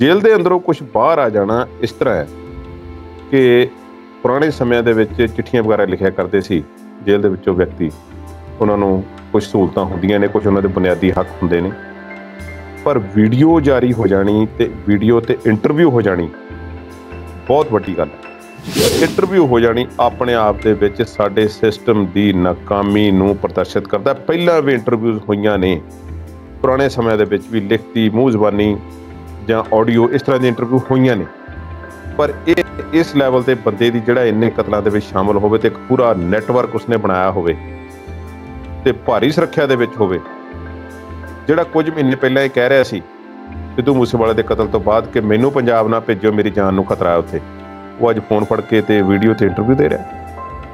ਜੇਲ੍ਹ ਦੇ ਅੰਦਰੋਂ ਕੁਝ ਬਾਹਰ ਆ ਜਾਣਾ ਇਸ ਤਰ੍ਹਾਂ ਹੈ ਕਿ ਪੁਰਾਣੇ ਸਮਿਆਂ ਦੇ ਵਿੱਚ ਚਿੱਠੀਆਂ ਵਗੈਰਾ ਲਿਖਿਆ ਕਰਦੇ ਸੀ ਜੇਲ੍ਹ ਦੇ ਵਿੱਚੋਂ ਵਿਅਕਤੀ ਉਹਨਾਂ ਨੂੰ ਕੁਝ ਸਹੂਲਤਾਂ ਹੁੰਦੀਆਂ ਨੇ ਕੁਝ ਉਹਨਾਂ ਦੇ ਬੁਨਿਆਦੀ ਹੱਕ ਹੁੰਦੇ ਨੇ ਪਰ ਵੀਡੀਓ ਜਾਰੀ ਹੋ ਜਾਣੀ ਤੇ ਵੀਡੀਓ ਤੇ ਇੰਟਰਵਿਊ ਹੋ ਜਾਣੀ ਬਹੁਤ ਵੱਡੀ ਗੱਲ ਹੈ ਇੰਟਰਵਿਊ ਹੋ ਜਾਣੀ ਆਪਣੇ ਆਪ ਦੇ ਵਿੱਚ ਸਾਡੇ ਸਿਸਟਮ ਦੀ ਨਾਕਾਮੀ ਨੂੰ ਪ੍ਰਦਰਸ਼ਿਤ ਕਰਦਾ ਪਹਿਲਾਂ ਵੀ ਇੰਟਰਵਿਊਜ਼ ਹੋਈਆਂ ਨੇ ਪੁਰਾਣੇ ਸਮਿਆਂ ਦੇ ਵਿੱਚ ਵੀ ਲਿਖਤੀ ਮੂੰਹ ਜ਼ਬਾਨੀ ਜਾਂ ਆਡੀਓ ਇਸ ਤਰ੍ਹਾਂ ਦੀ ਇੰਟਰਵਿਊ ਹੋਈਆਂ ਨੇ ਪਰ ਇਹ ਇਸ ਲੈਵਲ ਤੇ ਬੰਦੇ ਦੀ ਜਿਹੜਾ ਇੰਨੇ ਕਤਲਾਂ ਦੇ ਵਿੱਚ ਸ਼ਾਮਲ ਹੋਵੇ ਤੇ ਇੱਕ ਪੂਰਾ ਨੈਟਵਰਕ ਉਸਨੇ ਬਣਾਇਆ ਹੋਵੇ ਤੇ ਭਾਰੀ ਸੁਰੱਖਿਆ ਦੇ ਵਿੱਚ ਹੋਵੇ ਜਿਹੜਾ ਕੁਝ ਮਹੀਨੇ ਪਹਿਲਾਂ ਇਹ ਕਹਿ ਰਿਹਾ ਸੀ ਸਿੱਧੂ ਮੂਸੇਵਾਲੇ ਦੇ ਕਤਲ ਤੋਂ ਬਾਅਦ ਕਿ ਮੈਨੂੰ ਪੰਜਾਬ ਨਾ ਭੇਜੋ ਮੇਰੀ ਜਾਨ ਨੂੰ ਖਤਰਾ ਹੈ ਉੱਥੇ ਉਹ ਅੱਜ ਫੋਨ ਫੜ ਕੇ ਤੇ ਵੀਡੀਓ ਤੇ ਇੰਟਰਵਿਊ ਦੇ ਰਿਹਾ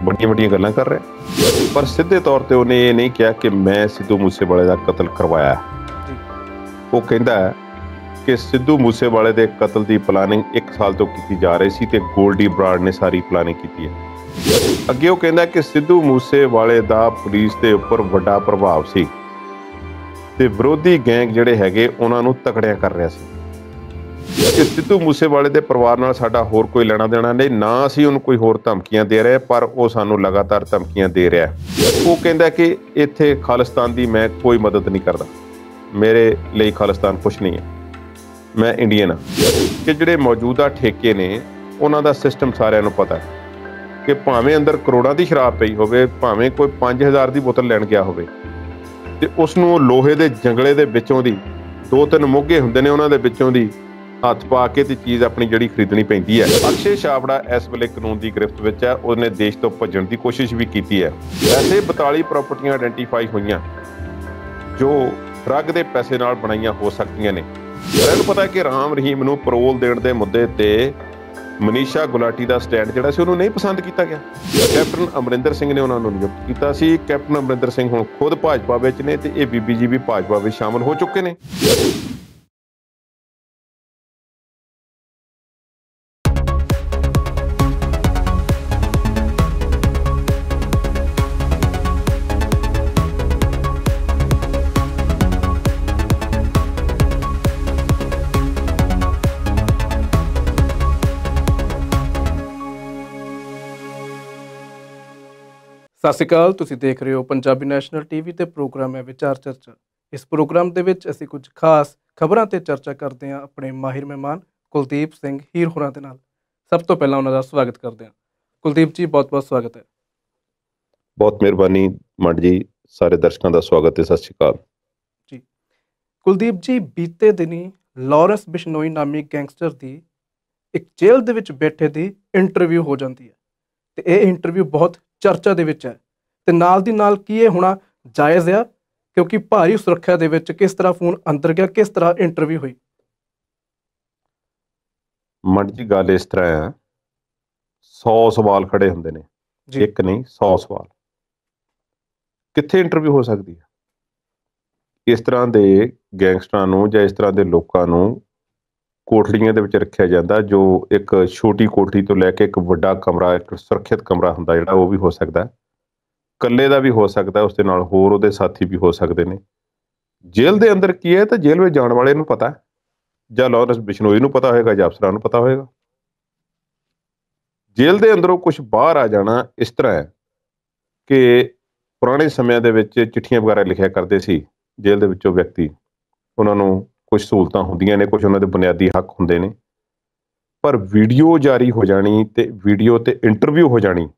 ਬੜੀਆਂ ਬੜੀਆਂ ਗੱਲਾਂ ਕਰ ਰਿਹਾ ਪਰ ਸਿੱਧੇ ਤੌਰ ਤੇ ਉਹਨੇ ਇਹ ਨਹੀਂ ਕਿਹਾ ਕਿ ਮੈਂ ਸਿੱਧੂ ਮੂਸੇਵਾਲੇ ਦਾ ਕਤਲ ਕਰਵਾਇਆ ਉਹ ਕਹਿੰਦਾ ਕਿ ਸਿੱਧੂ ਮੂਸੇਵਾਲੇ ਦੇ ਕਤਲ ਦੀ ਪਲਾਨਿੰਗ 1 ਸਾਲ ਤੋਂ ਕੀਤੀ ਜਾ ਰਹੀ ਸੀ ਤੇ ਗੋਲਡੀ ਬਰਾੜ ਨੇ ਸਾਰੀ ਪਲਾਨਿੰਗ ਕੀਤੀ ਹੈ ਅੱਗੇ ਉਹ ਕਹਿੰਦਾ ਕਿ ਸਿੱਧੂ ਮੂਸੇਵਾਲੇ ਦਾ ਪੁਲਿਸ ਦੇ ਉੱਪਰ ਵੱਡਾ ਪ੍ਰਭਾਵ ਸੀ ਤੇ ਵਿਰੋਧੀ ਗੈਂਗ ਜਿਹੜੇ ਹੈਗੇ ਉਹਨਾਂ ਨੂੰ ਤਕੜਿਆ ਕਰ ਰਿਹਾ ਸੀ ਕਿ ਸਿੱਧੂ ਮੂਸੇਵਾਲੇ ਦੇ ਪਰਿਵਾਰ ਨਾਲ ਸਾਡਾ ਹੋਰ ਕੋਈ ਲੈਣਾ ਦੇਣਾ ਨਹੀਂ ਨਾ ਅਸੀਂ ਉਹਨੂੰ ਕੋਈ ਹੋਰ ਧਮਕੀਆਂ ਦੇ ਰਹੇ ਪਰ ਉਹ ਸਾਨੂੰ ਲਗਾਤਾਰ ਧਮਕੀਆਂ ਦੇ ਰਿਹਾ ਉਹ ਕਹਿੰਦਾ ਕਿ ਇੱਥੇ ਖਾਲਿਸਤਾਨ ਦੀ ਮੈਂ ਕੋਈ ਮਦਦ ਨਹੀਂ ਕਰਦਾ ਮੇਰੇ ਲਈ ਖਾਲਿਸਤਾਨ ਕੁਝ ਨਹੀਂ ਹੈ ਮੈਂ ਇੰਡੀਅਨ ਆ ਕਿ ਜਿਹੜੇ ਮੌਜੂਦਾ ਠੇਕੇ ਨੇ ਉਹਨਾਂ ਦਾ ਸਿਸਟਮ ਸਾਰਿਆਂ ਨੂੰ ਪਤਾ ਹੈ ਕਿ ਭਾਵੇਂ ਅੰਦਰ ਕਰੋੜਾਂ ਦੀ ਸ਼ਰਾਬ ਪਈ ਹੋਵੇ ਭਾਵੇਂ ਕੋਈ 5000 ਦੀ ਬੋਤਲ ਲੈਣ ਗਿਆ ਹੋਵੇ ਤੇ ਉਸ ਨੂੰ ਲੋਹੇ ਦੇ ਜੰਗਲੇ ਦੇ ਵਿੱਚੋਂ ਦੀ ਦੋ ਤਿੰਨ ਮੋਗੇ ਹੁੰਦੇ ਨੇ ਉਹਨਾਂ ਦੇ ਵਿੱਚੋਂ ਦੀ ਹੱਥ ਪਾ ਕੇ ਤੇ ਚੀਜ਼ ਆਪਣੀ ਜਿਹੜੀ ਖਰੀਦਣੀ ਪੈਂਦੀ ਹੈ ਅਕਸ਼ੇ ਸ਼ਾਪੜਾ ਇਸ ਵੇਲੇ ਕਾਨੂੰਨ ਦੀ ਗ੍ਰਿਫਤ ਵਿੱਚ ਹੈ ਉਹਨੇ ਦੇਸ਼ ਤੋਂ ਭੱਜਣ ਦੀ ਕੋਸ਼ਿਸ਼ ਵੀ ਕੀਤੀ ਹੈ ਵੈਸੇ 42 ਪ੍ਰਾਪਰਟੀਆਂ ਆਇਡੈਂਟੀਫਾਈ ਹੋਈਆਂ ਜੋ ਡਰੱਗ ਦੇ ਪੈਸੇ ਨਾਲ ਬਣਾਈਆਂ ਹੋ ਸਕਦੀਆਂ ਨੇ ਯਾਰ ਇਹਨੂੰ ਪਤਾ ਹੈ ਕਿ ਰਾਮ ਰਹੀਮ ਨੂੰ ਪਰੋਲ ਦੇਣ ਦੇ ਮੁੱਦੇ ਤੇ ਮਨੀਸ਼ਾ ਗੁਲਾਟੀ ਦਾ ਸਟੈਂਡ ਜਿਹੜਾ ਸੀ ਉਹਨੂੰ ਨਹੀਂ ਪਸੰਦ ਕੀਤਾ ਗਿਆ ਕੈਪਟਨ ਅਮਰਿੰਦਰ ਸਿੰਘ ਨੇ ਉਹਨਾਂ ਨੂੰ ਨਿਯੁਕਤ ਕੀਤਾ ਸੀ ਕੈਪਟਨ ਅਮਰਿੰਦਰ ਸਿੰਘ ਹੁਣ ਖੁਦ ਭਾਜਪਾ ਵਿੱਚ ਨੇ ਤੇ ਇਹ ਬੀਬੀ ਜੀ ਵੀ ਭਾਜਪਾ ਵਿੱਚ ਸ਼ਾਮਲ ਹੋ ਚੁੱਕੇ ਨੇ ਸਤਿ ਸ਼੍ਰੀ ਅਕਾਲ ਤੁਸੀਂ ਦੇਖ ਰਹੇ ਹੋ ਪੰਜਾਬੀ ਨੈਸ਼ਨਲ ਟੀਵੀ ਤੇ ਪ੍ਰੋਗਰਾਮ ਹੈ ਵਿਚਾਰ ਚਰਚਾ ਇਸ ਪ੍ਰੋਗਰਾਮ ਦੇ ਵਿੱਚ ਅਸੀਂ ਕੁਝ ਖਾਸ ਖਬਰਾਂ ਤੇ ਚਰਚਾ ਕਰਦੇ ਹਾਂ ਆਪਣੇ ਮਾਹਿਰ ਮਹਿਮਾਨ ਕੁਲਦੀਪ ਸਿੰਘ ਹੀਰ ਹੋਰਾਂ ਦੇ ਨਾਲ ਸਭ ਤੋਂ ਪਹਿਲਾਂ ਉਹਨਾਂ ਦਾ ਸਵਾਗਤ ਕਰਦੇ ਹਾਂ ਕੁਲਦੀਪ ਜੀ ਬਹੁਤ-ਬਹੁਤ ਸਵਾਗਤ ਹੈ ਬਹੁਤ ਮਿਹਰਬਾਨੀ ਮੰਡ ਜੀ ਸਾਰੇ ਦਰਸ਼ਕਾਂ ਦਾ ਸਵਾਗਤ ਹੈ ਸਤਿ ਸ਼੍ਰੀ ਅਕਾਲ ਜੀ ਕੁਲਦੀਪ ਜੀ ਬੀਤੇ ਦਿਨੀ ਲਾਰੈਂਸ ਬਿਸ਼ਨੋਈ ਨਾਮੀ ਗੈਂਗਸਟਰ ਦੀ ਇੱਕ ਜੇਲ੍ਹ ਦੇ ਵਿੱਚ ਬੈਠੇ ਦੀ ਇੰਟਰਵਿਊ ਹੋ ਜਾਂਦੀ ਹੈ ਤੇ ਇਹ ਇੰਟਰਵਿਊ ਬਹੁਤ ਚਰਚਾ ਦੇ ਵਿੱਚ ਹੈ ਤੇ ਨਾਲ ਦੀ ਨਾਲ ਕੀ ਇਹ ਹੋਣਾ ਜਾਇਜ਼ ਆ ਕਿਉਂਕਿ ਭਾਰੀ ਸੁਰੱਖਿਆ ਦੇ ਵਿੱਚ ਕਿਸ ਤਰ੍ਹਾਂ ਫੋਨ ਅੰਦਰ ਗਿਆ ਕਿਸ ਤਰ੍ਹਾਂ ਇੰਟਰਵਿਊ ਹੋਈ ਮੰਡ ਜੀ ਗੱਲ ਇਸ ਤਰ੍ਹਾਂ ਆ 100 ਸਵਾਲ ਖੜੇ ਹੁੰਦੇ ਨੇ ਇੱਕ ਨਹੀਂ 100 ਸਵਾਲ ਕਿੱਥੇ ਇੰਟਰਵਿਊ ਹੋ ਸਕਦੀ ਹੈ ਇਸ ਤਰ੍ਹਾਂ ਦੇ ਗੈਂਗਸਟਰਾਂ ਨੂੰ ਜਾਂ ਇਸ ਤਰ੍ਹਾਂ ਦੇ ਲੋਕਾਂ ਨੂੰ ਕੋਠੜੀਆਂ ਦੇ ਵਿੱਚ ਰੱਖਿਆ ਜਾਂਦਾ ਜੋ ਇੱਕ ਛੋਟੀ ਕੋਠੜੀ ਤੋਂ ਲੈ ਕੇ ਇੱਕ ਵੱਡਾ ਕਮਰਾ ਇੱਕ ਸੁਰੱਖਿਅਤ ਕਮਰਾ ਹੁੰਦਾ ਜਿਹੜਾ ਉਹ ਵੀ ਹੋ ਸਕਦਾ ਇਕੱਲੇ ਦਾ ਵੀ ਹੋ ਸਕਦਾ ਉਸ ਦੇ ਨਾਲ ਹੋਰ ਉਹਦੇ ਸਾਥੀ ਵੀ ਹੋ ਸਕਦੇ ਨੇ ਜੇਲ੍ਹ ਦੇ ਅੰਦਰ ਕੀ ਹੈ ਤਾਂ ਜੇਲ੍ਹ ਵਿੱਚ ਜਾਣ ਵਾਲੇ ਨੂੰ ਪਤਾ ਜਾਂ ਲਾਰੈਂਸ ਬਿਸ਼ਨੋਈ ਨੂੰ ਪਤਾ ਹੋਏਗਾ ਜਾਂ ਅਫਸਰਾਂ ਨੂੰ ਪਤਾ ਹੋਏਗਾ ਜੇਲ੍ਹ ਦੇ ਅੰਦਰੋਂ ਕੁਝ ਬਾਹਰ ਆ ਜਾਣਾ ਇਸ ਤਰ੍ਹਾਂ ਹੈ ਕਿ ਪੁਰਾਣੇ ਸਮਿਆਂ ਦੇ ਵਿੱਚ ਚਿੱਠੀਆਂ ਵਗੈਰਾ ਲਿਖਿਆ ਕਰਦੇ ਸੀ ਜੇਲ੍ਹ ਦੇ ਵਿੱਚੋਂ ਵਿਅਕਤੀ ਉਹਨਾਂ ਨੂੰ ਕੁਝ ਸਹੂਲਤਾਂ ਹੁੰਦੀਆਂ ਨੇ ਕੁਝ ਉਹਨਾਂ ਦੇ ਬੁਨਿਆਦੀ ਹੱਕ ਹੁੰਦੇ ਨੇ ਪਰ ਵੀਡੀਓ ਜਾਰੀ ਹੋ ਜਾਣੀ ਤੇ ਵੀਡੀਓ ਤੇ ਇੰਟਰਵਿਊ ਹੋ ਜਾਣੀ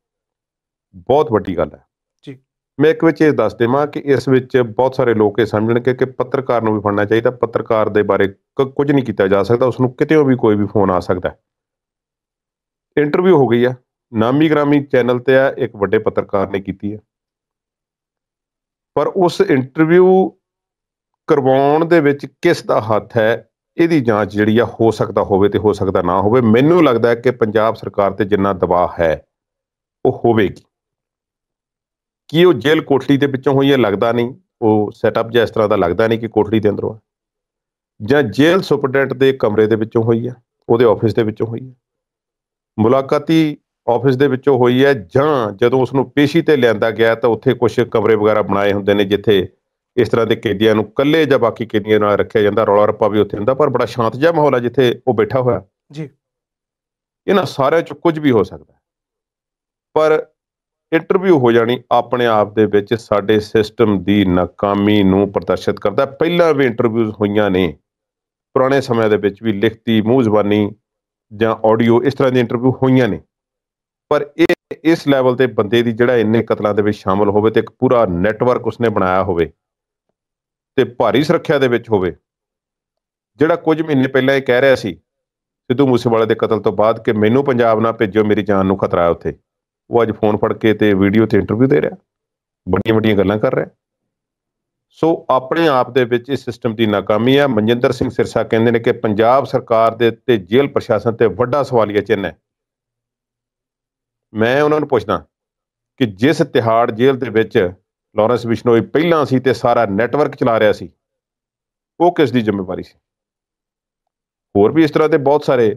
ਬਹੁਤ ਵੱਡੀ ਗੱਲ ਹੈ ਜੀ ਮੈਂ ਇੱਕ ਵਿੱਚ ਇਹ ਦੱਸ ਦੇਵਾਂ ਕਿ ਇਸ ਵਿੱਚ ਬਹੁਤ ਸਾਰੇ ਲੋਕ ਇਹ ਸਮਝਣਗੇ ਕਿ ਪੱਤਰਕਾਰ ਨੂੰ ਵੀ ਫੜਨਾ ਚਾਹੀਦਾ ਪੱਤਰਕਾਰ ਦੇ ਬਾਰੇ ਕੁਝ ਨਹੀਂ ਕੀਤਾ ਜਾ ਸਕਦਾ ਉਸ ਨੂੰ ਕਿਤੇੋਂ ਵੀ ਕੋਈ ਵੀ ਫੋਨ ਆ ਸਕਦਾ ਇੰਟਰਵਿਊ ਹੋ ਗਈ ਆ ਨਾਮੀ ਗ੍ਰਾਮੀ ਚੈਨਲ ਤੇ ਆ ਇੱਕ ਵੱਡੇ ਪੱਤਰਕਾਰ ਨੇ ਕੀਤੀ ਹੈ ਪਰ ਉਸ ਇੰਟਰਵਿਊ ਕਰਵਾਉਣ ਦੇ ਵਿੱਚ ਕਿਸ ਦਾ ਹੱਥ ਹੈ ਇਹਦੀ ਜਾਂਚ ਜਿਹੜੀ ਆ ਹੋ ਸਕਦਾ ਹੋਵੇ ਤੇ ਹੋ ਸਕਦਾ ਨਾ ਹੋਵੇ ਮੈਨੂੰ ਲੱਗਦਾ ਹੈ ਕਿ ਪੰਜਾਬ ਸਰਕਾਰ ਤੇ ਜਿੰਨਾ ਦਬਾਅ ਹੈ ਉਹ ਹੋਵੇਗੀ ਕੀ ਉਹ ਜੇਲ੍ਹ ਕੋਠੜੀ ਦੇ ਵਿੱਚੋਂ ਹੋਈ ਹੈ ਲੱਗਦਾ ਨਹੀਂ ਉਹ ਸੈਟਅਪ ਜਿਹਾ ਇਸ ਤਰ੍ਹਾਂ ਦਾ ਲੱਗਦਾ ਨਹੀਂ ਕਿ ਕੋਠੜੀ ਦੇ ਅੰਦਰੋਂ ਆ ਜਾਂ ਜੇਲ੍ਹ ਸੁਪਰਡੈਂਟ ਦੇ ਕਮਰੇ ਦੇ ਵਿੱਚੋਂ ਹੋਈ ਹੈ ਉਹਦੇ ਆਫਿਸ ਦੇ ਵਿੱਚੋਂ ਹੋਈ ਹੈ ਮੁਲਾਕਾਤੀ ਆਫਿਸ ਦੇ ਵਿੱਚੋਂ ਹੋਈ ਹੈ ਜਾਂ ਜਦੋਂ ਉਸ ਨੂੰ ਪੇਸ਼ੀ ਤੇ ਲਿਆਂਦਾ ਗਿਆ ਤਾਂ ਉੱਥੇ ਕੁਝ ਕਮਰੇ ਵਗੈਰਾ ਬਣਾਏ ਹੁੰਦੇ ਨੇ ਜਿੱਥੇ ਇਸ ਤਰ੍ਹਾਂ ਦੇ ਕੈਦੀਆਂ ਨੂੰ ਕੱਲੇ ਜਾਂ ਬਾਕੀ ਕੈਦੀਆਂ ਨਾਲ ਰੱਖਿਆ ਜਾਂਦਾ ਰੌਲਾ ਰੱਪਾ ਵੀ ਉੱਥੇ ਹੁੰਦਾ ਪਰ ਬੜਾ ਸ਼ਾਂਤ ਜਿਹਾ ਮਾਹੌਲ ਹੈ ਜਿੱਥੇ ਉਹ ਬੈਠਾ ਹੋਇਆ ਜੀ ਇਹਨਾਂ ਸਾਰਿਆਂ ਚ ਕੁਝ ਵੀ ਹੋ ਸਕਦਾ ਪਰ ਇੰਟਰਵਿਊ ਹੋ ਜਾਣੀ ਆਪਣੇ ਆਪ ਦੇ ਵਿੱਚ ਸਾਡੇ ਸਿਸਟਮ ਦੀ ਨਾਕਾਮੀ ਨੂੰ ਪ੍ਰਦਰਸ਼ਿਤ ਕਰਦਾ ਪਹਿਲਾਂ ਵੀ ਇੰਟਰਵਿਊਜ਼ ਹੋਈਆਂ ਨੇ ਪੁਰਾਣੇ ਸਮੇਂ ਦੇ ਵਿੱਚ ਵੀ ਲਿਖਤੀ ਮੂੰਹ ਜ਼ਬਾਨੀ ਜਾਂ ਆਡੀਓ ਇਸ ਤਰ੍ਹਾਂ ਦੀ ਇੰਟਰਵਿਊ ਹੋਈਆਂ ਨੇ ਪਰ ਇਹ ਇਸ ਲੈਵਲ ਤੇ ਬੰਦੇ ਦੀ ਜਿਹੜਾ ਇੰਨੇ ਕਤਲਾਂ ਦੇ ਵਿੱਚ ਸ਼ਾਮਲ ਹੋਵੇ ਤੇ ਇੱਕ ਪੂਰਾ ਨੈਟਵਰਕ ਉਸਨੇ ਬਣਾਇਆ ਹੋਵੇ ਤੇ ਭਾਰੀ ਸੁਰੱਖਿਆ ਦੇ ਵਿੱਚ ਹੋਵੇ ਜਿਹੜਾ ਕੁਝ ਮਹੀਨੇ ਪਹਿਲਾਂ ਇਹ ਕਹਿ ਰਿਹਾ ਸੀ ਸਿੱਧੂ ਮੂਸੇਵਾਲੇ ਦੇ ਕਤਲ ਤੋਂ ਬਾਅਦ ਕਿ ਮੈਨੂੰ ਪੰਜਾਬ ਨਾ ਭੇਜਿਓ ਮੇਰੀ ਜਾਨ ਨੂੰ ਖਤਰਾ ਹੈ ਉੱਥੇ ਉਹ ਅੱਜ ਫੋਨ ਫੜ ਕੇ ਤੇ ਵੀਡੀਓ ਤੇ ਇੰਟਰਵਿਊ ਦੇ ਰਿਹਾ ਵੱਡੀਆਂ ਵੱਡੀਆਂ ਗੱਲਾਂ ਕਰ ਰਿਹਾ ਸੋ ਆਪਣੇ ਆਪ ਦੇ ਵਿੱਚ ਇਸ ਸਿਸਟਮ ਦੀ ਨਾਕਾਮੀ ਹੈ ਮਨਜਿੰਦਰ ਸਿੰਘ ਸਿਰਸਾ ਕਹਿੰਦੇ ਨੇ ਕਿ ਪੰਜਾਬ ਸਰਕਾਰ ਦੇ ਤੇ ਜੇਲ੍ਹ ਪ੍ਰਸ਼ਾਸਨ ਤੇ ਵੱਡਾ ਸਵਾਲੀਆ ਚਿੰਨ ਹੈ ਮੈਂ ਉਹਨਾਂ ਨੂੰ ਪੁੱਛਦਾ ਕਿ ਜਿਸ ਤਿਹਾੜ ਜੇਲ੍ਹ ਦੇ ਵਿੱਚ ਲਾਰੈਂਸ ਬਿਸ਼ਨੋਈ ਪਹਿਲਾਂ ਸੀ ਤੇ ਸਾਰਾ ਨੈਟਵਰਕ ਚਲਾ ਰਿਹਾ ਸੀ ਉਹ ਕਿਸ ਦੀ ਜ਼ਿੰਮੇਵਾਰੀ ਸੀ ਹੋਰ ਵੀ ਇਸ ਤਰ੍ਹਾਂ ਦੇ ਬਹੁਤ ਸਾਰੇ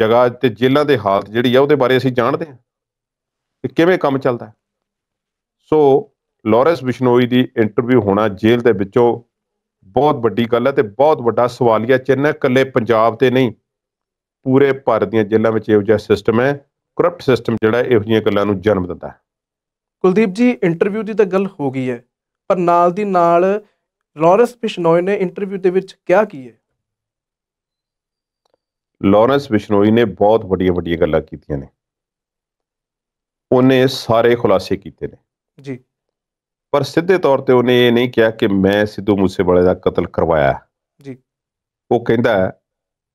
ਜਗ੍ਹਾ ਤੇ ਜੇਲ੍ਹਾਂ ਦੇ ਹਾਲਤ ਜਿਹੜੀ ਆ ਉਹਦੇ ਬਾਰੇ ਅਸੀਂ ਜਾਣਦੇ ਹਾਂ ਕਿ ਕਿਵੇਂ ਕੰਮ ਚੱਲਦਾ ਹੈ ਸੋ ਲਾਰੈਂਸ ਬਿਸ਼ਨੋਈ ਦੀ ਇੰਟਰਵਿਊ ਹੋਣਾ ਜੇਲ੍ਹ ਦੇ ਵਿੱਚੋਂ ਬਹੁਤ ਵੱਡੀ ਗੱਲ ਹੈ ਤੇ ਬਹੁਤ ਵੱਡਾ ਸਵਾਲੀਆ ਹੈ ਹੈ ਕੱਲੇ ਪੰਜਾਬ ਤੇ ਨਹੀਂ ਪੂਰੇ ਭਾਰਤ ਦੀਆਂ ਜੇਲ੍ਹਾਂ ਵਿੱਚ ਇਹੋ ਜਿਹਾ ਸਿਸਟਮ ਹੈ ਕਰਪਟ ਸਿਸਟਮ ਜਿਹੜਾ ਇਹੋ ਜਿਹੀਆਂ ਗੱਲਾਂ ਨੂੰ ਜਨਮ ਦਿੰਦਾ ਹੈ ਕੁਲਦੀਪ ਜੀ ਇੰਟਰਵਿਊ ਦੀ ਤਾਂ ਗੱਲ ਹੋ ਗਈ ਹੈ ਪਰ ਨਾਲ ਦੀ ਨਾਲ ਲਾਰੈਂਸ ਬਿਸ਼ਨੋਈ ਨੇ ਇੰਟਰਵਿਊ ਦੇ ਵਿੱਚ ਕਿਹਾ ਕੀ ਹੈ ਲਾਰੈਂਸ ਬਿਸ਼ਨੋਈ ਨੇ ਬਹੁਤ ਵੱਡੀਆਂ ਵੱਡੀਆਂ ਗੱਲਾਂ ਕੀਤੀਆਂ ਨੇ ਉਹਨੇ ਸਾਰੇ ਖੁਲਾਸੇ ਕੀਤੇ ਨੇ ਜੀ ਪਰ ਸਿੱਧੇ ਤੌਰ ਤੇ ਉਹਨੇ ਇਹ ਨਹੀਂ ਕਿਹਾ ਕਿ ਮੈਂ ਸਿੱਧੂ ਮੂਸੇਵਾਲੇ ਦਾ ਕਤਲ ਕਰਵਾਇਆ ਜੀ ਉਹ ਕਹਿੰਦਾ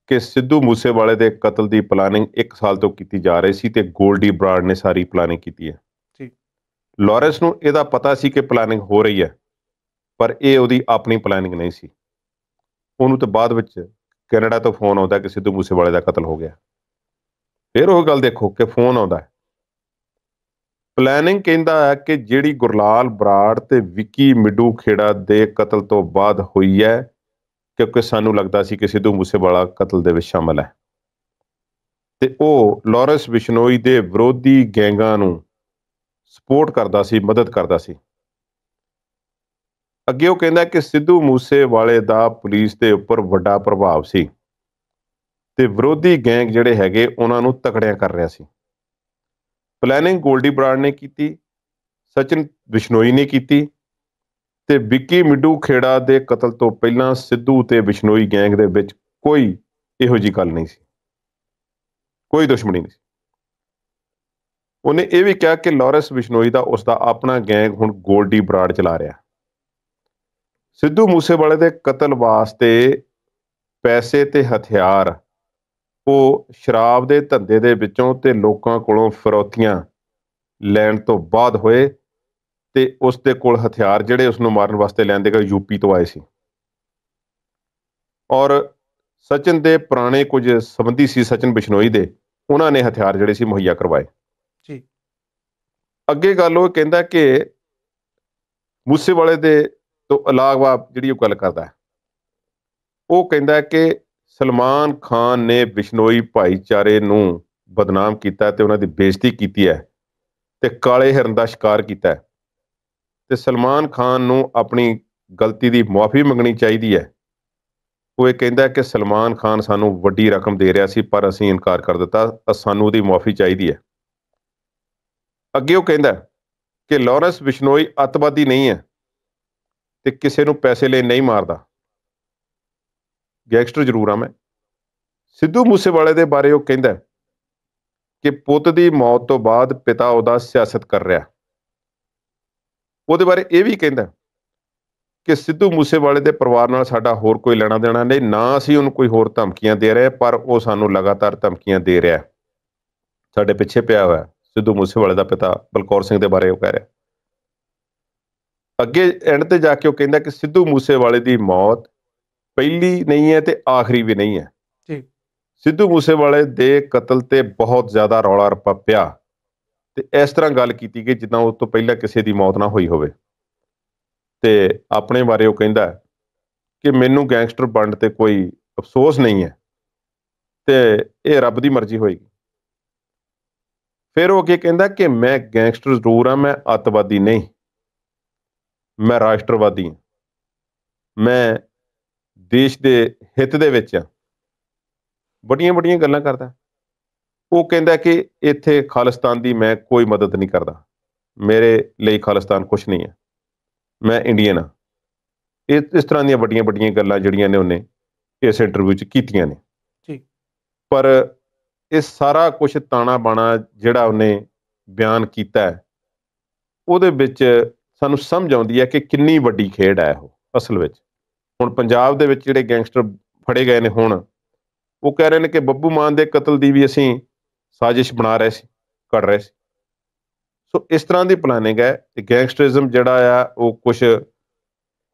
ਕਿ ਸਿੱਧੂ ਮੂਸੇਵਾਲੇ ਦੇ ਕਤਲ ਦੀ ਪਲਾਨਿੰਗ 1 ਸਾਲ ਤੋਂ ਕੀਤੀ ਜਾ ਰਹੀ ਸੀ ਤੇ 골ਡੀ ਬਰਾਡ ਨੇ ਸਾਰੀ ਪਲਾਨਿੰਗ ਕੀਤੀ ਹੈ ਲਾਰੈਂਸ ਨੂੰ ਇਹਦਾ ਪਤਾ ਸੀ ਕਿ ਪਲੈਨਿੰਗ ਹੋ ਰਹੀ ਹੈ ਪਰ ਇਹ ਉਹਦੀ ਆਪਣੀ ਪਲੈਨਿੰਗ ਨਹੀਂ ਸੀ ਉਹਨੂੰ ਤੇ ਬਾਅਦ ਵਿੱਚ ਕੈਨੇਡਾ ਤੋਂ ਫੋਨ ਆਉਂਦਾ ਕਿ ਸਿੱਧੂ ਮੂਸੇਵਾਲੇ ਦਾ ਕਤਲ ਹੋ ਗਿਆ ਫਿਰ ਉਹ ਗੱਲ ਦੇਖੋ ਕਿ ਫੋਨ ਆਉਂਦਾ ਹੈ ਪਲੈਨਿੰਗ ਕਹਿੰਦਾ ਹੈ ਕਿ ਜਿਹੜੀ ਗੁਰਲਾਲ ਬਰਾੜ ਤੇ ਵਿੱਕੀ ਮਿੱਡੂ ਖੇੜਾ ਦੇ ਕਤਲ ਤੋਂ ਬਾਅਦ ਹੋਈ ਹੈ ਕਿਉਂਕਿ ਸਾਨੂੰ ਲੱਗਦਾ ਸੀ ਕਿ ਸਿੱਧੂ ਮੂਸੇਵਾਲਾ ਕਤਲ ਦੇ ਵਿੱਚ ਸ਼ਾਮਲ ਹੈ ਤੇ ਉਹ ਲਾਰੈਂਸ ਬਿਸ਼ਨੋਈ ਦੇ ਵਿਰੋਧੀ ਗੈਂਗਾਂ ਨੂੰ ਸਪੋਰਟ ਕਰਦਾ ਸੀ ਮਦਦ ਕਰਦਾ ਸੀ ਅੱਗੇ ਉਹ ਕਹਿੰਦਾ ਕਿ ਸਿੱਧੂ ਮੂਸੇ ਵਾਲੇ ਦਾ ਪੁਲਿਸ ਦੇ ਉੱਪਰ ਵੱਡਾ ਪ੍ਰਭਾਵ ਸੀ ਤੇ ਵਿਰੋਧੀ ਗੈਂਗ ਜਿਹੜੇ ਹੈਗੇ ਉਹਨਾਂ ਨੂੰ ਤਕੜਿਆਂ ਕਰ ਰਿਹਾ ਸੀ ਪਲੈਨਿੰਗ ਗੋਲਡੀ ਬਰਾੜ ਨੇ ਕੀਤੀ ਸਚਿਨ ਵਿਸ਼ਨੋਈ ਨੇ ਕੀਤੀ ਤੇ ਵਿੱਕੀ ਮਿੱਡੂ ਖੇੜਾ ਦੇ ਕਤਲ ਤੋਂ ਪਹਿਲਾਂ ਸਿੱਧੂ ਤੇ ਵਿਸ਼ਨੋਈ ਗੈਂਗ ਦੇ ਵਿੱਚ ਕੋਈ ਇਹੋ ਜੀ ਗੱਲ ਨਹੀਂ ਸੀ ਕੋਈ ਦੁਸ਼ਮਣੀ ਨਹੀਂ ਸੀ ਉਹਨੇ ਇਹ ਵੀ ਕਿਹਾ ਕਿ ਲਾਰੈਂਸ ਬਿਸ਼ਨੋਈ ਦਾ ਉਸ ਦਾ ਆਪਣਾ ਗੈਂਗ ਹੁਣ ਗੋਲਡੀ ਬਰਾੜ ਚਲਾ ਰਿਹਾ ਸਿੱਧੂ ਮੂਸੇਵਾਲੇ ਦੇ ਕਤਲ ਵਾਸਤੇ ਪੈਸੇ ਤੇ ਹਥਿਆਰ ਉਹ ਸ਼ਰਾਬ ਦੇ ਧੰਦੇ ਦੇ ਵਿੱਚੋਂ ਤੇ ਲੋਕਾਂ ਕੋਲੋਂ ਫਰੋਤੀਆਂ ਲੈਣ ਤੋਂ ਬਾਅਦ ਹੋਏ ਤੇ ਉਸ ਦੇ ਕੋਲ ਹਥਿਆਰ ਜਿਹੜੇ ਉਸ ਨੂੰ ਮਾਰਨ ਵਾਸਤੇ ਲੈਂਦੇ ਗਏ ਯੂਪੀ ਤੋਂ ਆਏ ਸੀ ਔਰ ਸਚਿਨ ਦੇ ਪੁਰਾਣੇ ਕੁਝ ਸੰਬੰਧੀ ਸੀ ਸਚਿਨ ਬਿਸ਼ਨੋਈ ਦੇ ਉਹਨਾਂ ਨੇ ਹਥਿਆਰ ਜਿਹੜੇ ਸੀ ਮੁਹੱਈਆ ਕਰਵਾਏ ਜੀ ਅੱਗੇ ਗੱਲ ਉਹ ਕਹਿੰਦਾ ਕਿ ਮੂਸੇ ਵਾਲੇ ਦੇ ਤੋਂ ਅਲਾਵਾ ਜਿਹੜੀ ਉਹ ਗੱਲ ਕਰਦਾ ਉਹ ਕਹਿੰਦਾ ਕਿ ਸਲਮਾਨ ਖਾਨ ਨੇ ਬਿਸ਼ਨੋਈ ਭਾਈਚਾਰੇ ਨੂੰ ਬਦਨਾਮ ਕੀਤਾ ਤੇ ਉਹਨਾਂ ਦੀ ਬੇਇੱਜ਼ਤੀ ਕੀਤੀ ਹੈ ਤੇ ਕਾਲੇ ਹਿਰਨ ਦਾ ਸ਼ਿਕਾਰ ਕੀਤਾ ਹੈ ਤੇ ਸਲਮਾਨ ਖਾਨ ਨੂੰ ਆਪਣੀ ਗਲਤੀ ਦੀ ਮਾਫੀ ਮੰਗਣੀ ਚਾਹੀਦੀ ਹੈ ਉਹ ਇਹ ਕਹਿੰਦਾ ਕਿ ਸਲਮਾਨ ਖਾਨ ਸਾਨੂੰ ਵੱਡੀ ਰਕਮ ਦੇ ਰਿਹਾ ਸੀ ਪਰ ਅਸੀਂ ਇਨਕਾਰ ਕਰ ਦਿੱਤਾ ਸਾਨੂੰ ਉਹਦੀ ਮਾਫੀ ਚਾਹੀਦੀ ਹੈ ਅੱਗੇ ਉਹ ਕਹਿੰਦਾ ਕਿ ਲੌਰੈਂਸ ਬਿਸ਼ਨੋਈ ਅਤਵਾਦੀ ਨਹੀਂ ਹੈ ਤੇ ਕਿਸੇ ਨੂੰ ਪੈਸੇ ਲਈ ਨਹੀਂ ਮਾਰਦਾ ਗੈਂਗਸਟਰ ਜ਼ਰੂਰ ਆ ਮੈਂ ਸਿੱਧੂ ਮੂਸੇਵਾਲੇ ਦੇ ਬਾਰੇ ਉਹ ਕਹਿੰਦਾ ਕਿ ਪੁੱਤ ਦੀ ਮੌਤ ਤੋਂ ਬਾਅਦ ਪਿਤਾ ਉਹਦਾ ਸਿਆਸਤ ਕਰ ਰਿਹਾ ਉਹਦੇ ਬਾਰੇ ਇਹ ਵੀ ਕਹਿੰਦਾ ਕਿ ਸਿੱਧੂ ਮੂਸੇਵਾਲੇ ਦੇ ਪਰਿਵਾਰ ਨਾਲ ਸਾਡਾ ਹੋਰ ਕੋਈ ਲੈਣਾ ਦੇਣਾ ਨਹੀਂ ਨਾ ਅਸੀਂ ਉਹਨੂੰ ਕੋਈ ਹੋਰ ਧਮਕੀਆਂ ਦੇ ਰਹੇ ਪਰ ਉਹ ਸਾਨੂੰ ਲਗਾਤਾਰ ਧਮਕੀਆਂ ਦੇ ਰਿਹਾ ਸਾਡੇ ਪਿੱਛੇ ਪਿਆ ਹੋਇਆ ਸਿੱਧੂ ਮੂਸੇਵਾਲੇ ਦਾ ਪਿਤਾ ਬਲਕੌਰ ਸਿੰਘ ਦੇ ਬਾਰੇ ਉਹ ਕਹਿ ਰਿਹਾ ਅੱਗੇ ਐਂਡ ਤੇ ਜਾ ਕੇ ਉਹ ਕਹਿੰਦਾ ਕਿ ਸਿੱਧੂ ਮੂਸੇਵਾਲੇ ਦੀ ਮੌਤ ਪਹਿਲੀ ਨਹੀਂ ਹੈ ਤੇ ਆਖਰੀ ਵੀ ਨਹੀਂ ਹੈ ਜੀ ਸਿੱਧੂ ਮੂਸੇਵਾਲੇ ਦੇ ਕਤਲ ਤੇ ਬਹੁਤ ਜ਼ਿਆਦਾ ਰੌਲਾ ਰੱਪਾ ਪਿਆ ਤੇ ਇਸ ਤਰ੍ਹਾਂ ਗੱਲ ਕੀਤੀ ਕਿ ਜਿੱਦਾਂ ਉਸ ਤੋਂ ਪਹਿਲਾਂ ਕਿਸੇ ਦੀ ਮੌਤ ਨਾ ਹੋਈ ਹੋਵੇ ਤੇ ਆਪਣੇ ਬਾਰੇ ਉਹ ਕਹਿੰਦਾ ਕਿ ਮੈਨੂੰ ਗੈਂਗਸਟਰ ਬਣਨ ਤੇ ਕੋਈ ਅਫਸੋਸ ਨਹੀਂ ਹੈ ਤੇ ਇਹ ਰੱਬ ਦੀ ਮਰਜ਼ੀ ਹੋਏਗੀ ਫਿਰ ਉਹ ਅੱਗੇ ਕਹਿੰਦਾ ਕਿ ਮੈਂ ਗੈਂਗਸਟਰ ਜ਼ਰੂਰ ਆ ਮੈਂ ਅਤਵਾਦੀ ਨਹੀਂ ਮੈਂ ਰਾਸ਼ਟਰਵਾਦੀ ਹਾਂ ਮੈਂ ਦੇਸ਼ ਦੇ ਹਿੱਤ ਦੇ ਵਿੱਚ ਆ ਬੜੀਆਂ ਬੜੀਆਂ ਗੱਲਾਂ ਕਰਦਾ ਉਹ ਕਹਿੰਦਾ ਕਿ ਇੱਥੇ ਖਾਲਿਸਤਾਨ ਦੀ ਮੈਂ ਕੋਈ ਮਦਦ ਨਹੀਂ ਕਰਦਾ ਮੇਰੇ ਲਈ ਖਾਲਿਸਤਾਨ ਕੁਝ ਨਹੀਂ ਹੈ ਮੈਂ ਇੰਡੀਅਨ ਆ ਇਸ ਤਰ੍ਹਾਂ ਦੀਆਂ ਵੱਡੀਆਂ ਵੱਡੀਆਂ ਗੱਲਾਂ ਜਿਹੜੀਆਂ ਨੇ ਉਹਨੇ ਇਸ ਇੰਟਰਵਿਊ 'ਚ ਕੀਤੀਆਂ ਨੇ ਠੀਕ ਪਰ ਇਹ ਸਾਰਾ ਕੁਝ ਤਾਣਾ ਬਾਣਾ ਜਿਹੜਾ ਉਹਨੇ ਬਿਆਨ ਕੀਤਾ ਉਹਦੇ ਵਿੱਚ ਸਾਨੂੰ ਸਮਝ ਆਉਂਦੀ ਹੈ ਕਿ ਕਿੰਨੀ ਵੱਡੀ ਖੇਡ ਹੈ ਉਹ ਅਸਲ ਵਿੱਚ ਹੁਣ ਪੰਜਾਬ ਦੇ ਵਿੱਚ ਜਿਹੜੇ ਗੈਂਗਸਟਰ ਫੜੇ ਗਏ ਨੇ ਹੁਣ ਉਹ ਕਹਿ ਰਹੇ ਨੇ ਕਿ ਬੱਬੂ ਮਾਨ ਦੇ ਕਤਲ ਦੀ ਵੀ ਅਸੀਂ ਸਾਜ਼ਿਸ਼ ਬਣਾ ਰਹੇ ਸੀ ਕਰ ਰਹੇ ਸੀ ਸੋ ਇਸ ਤਰ੍ਹਾਂ ਦੀ ਪਲਾਨਿੰਗ ਹੈ ਤੇ ਗੈਂਗਸਟਰਿਜ਼ਮ ਜਿਹੜਾ ਆ ਉਹ ਕੁਝ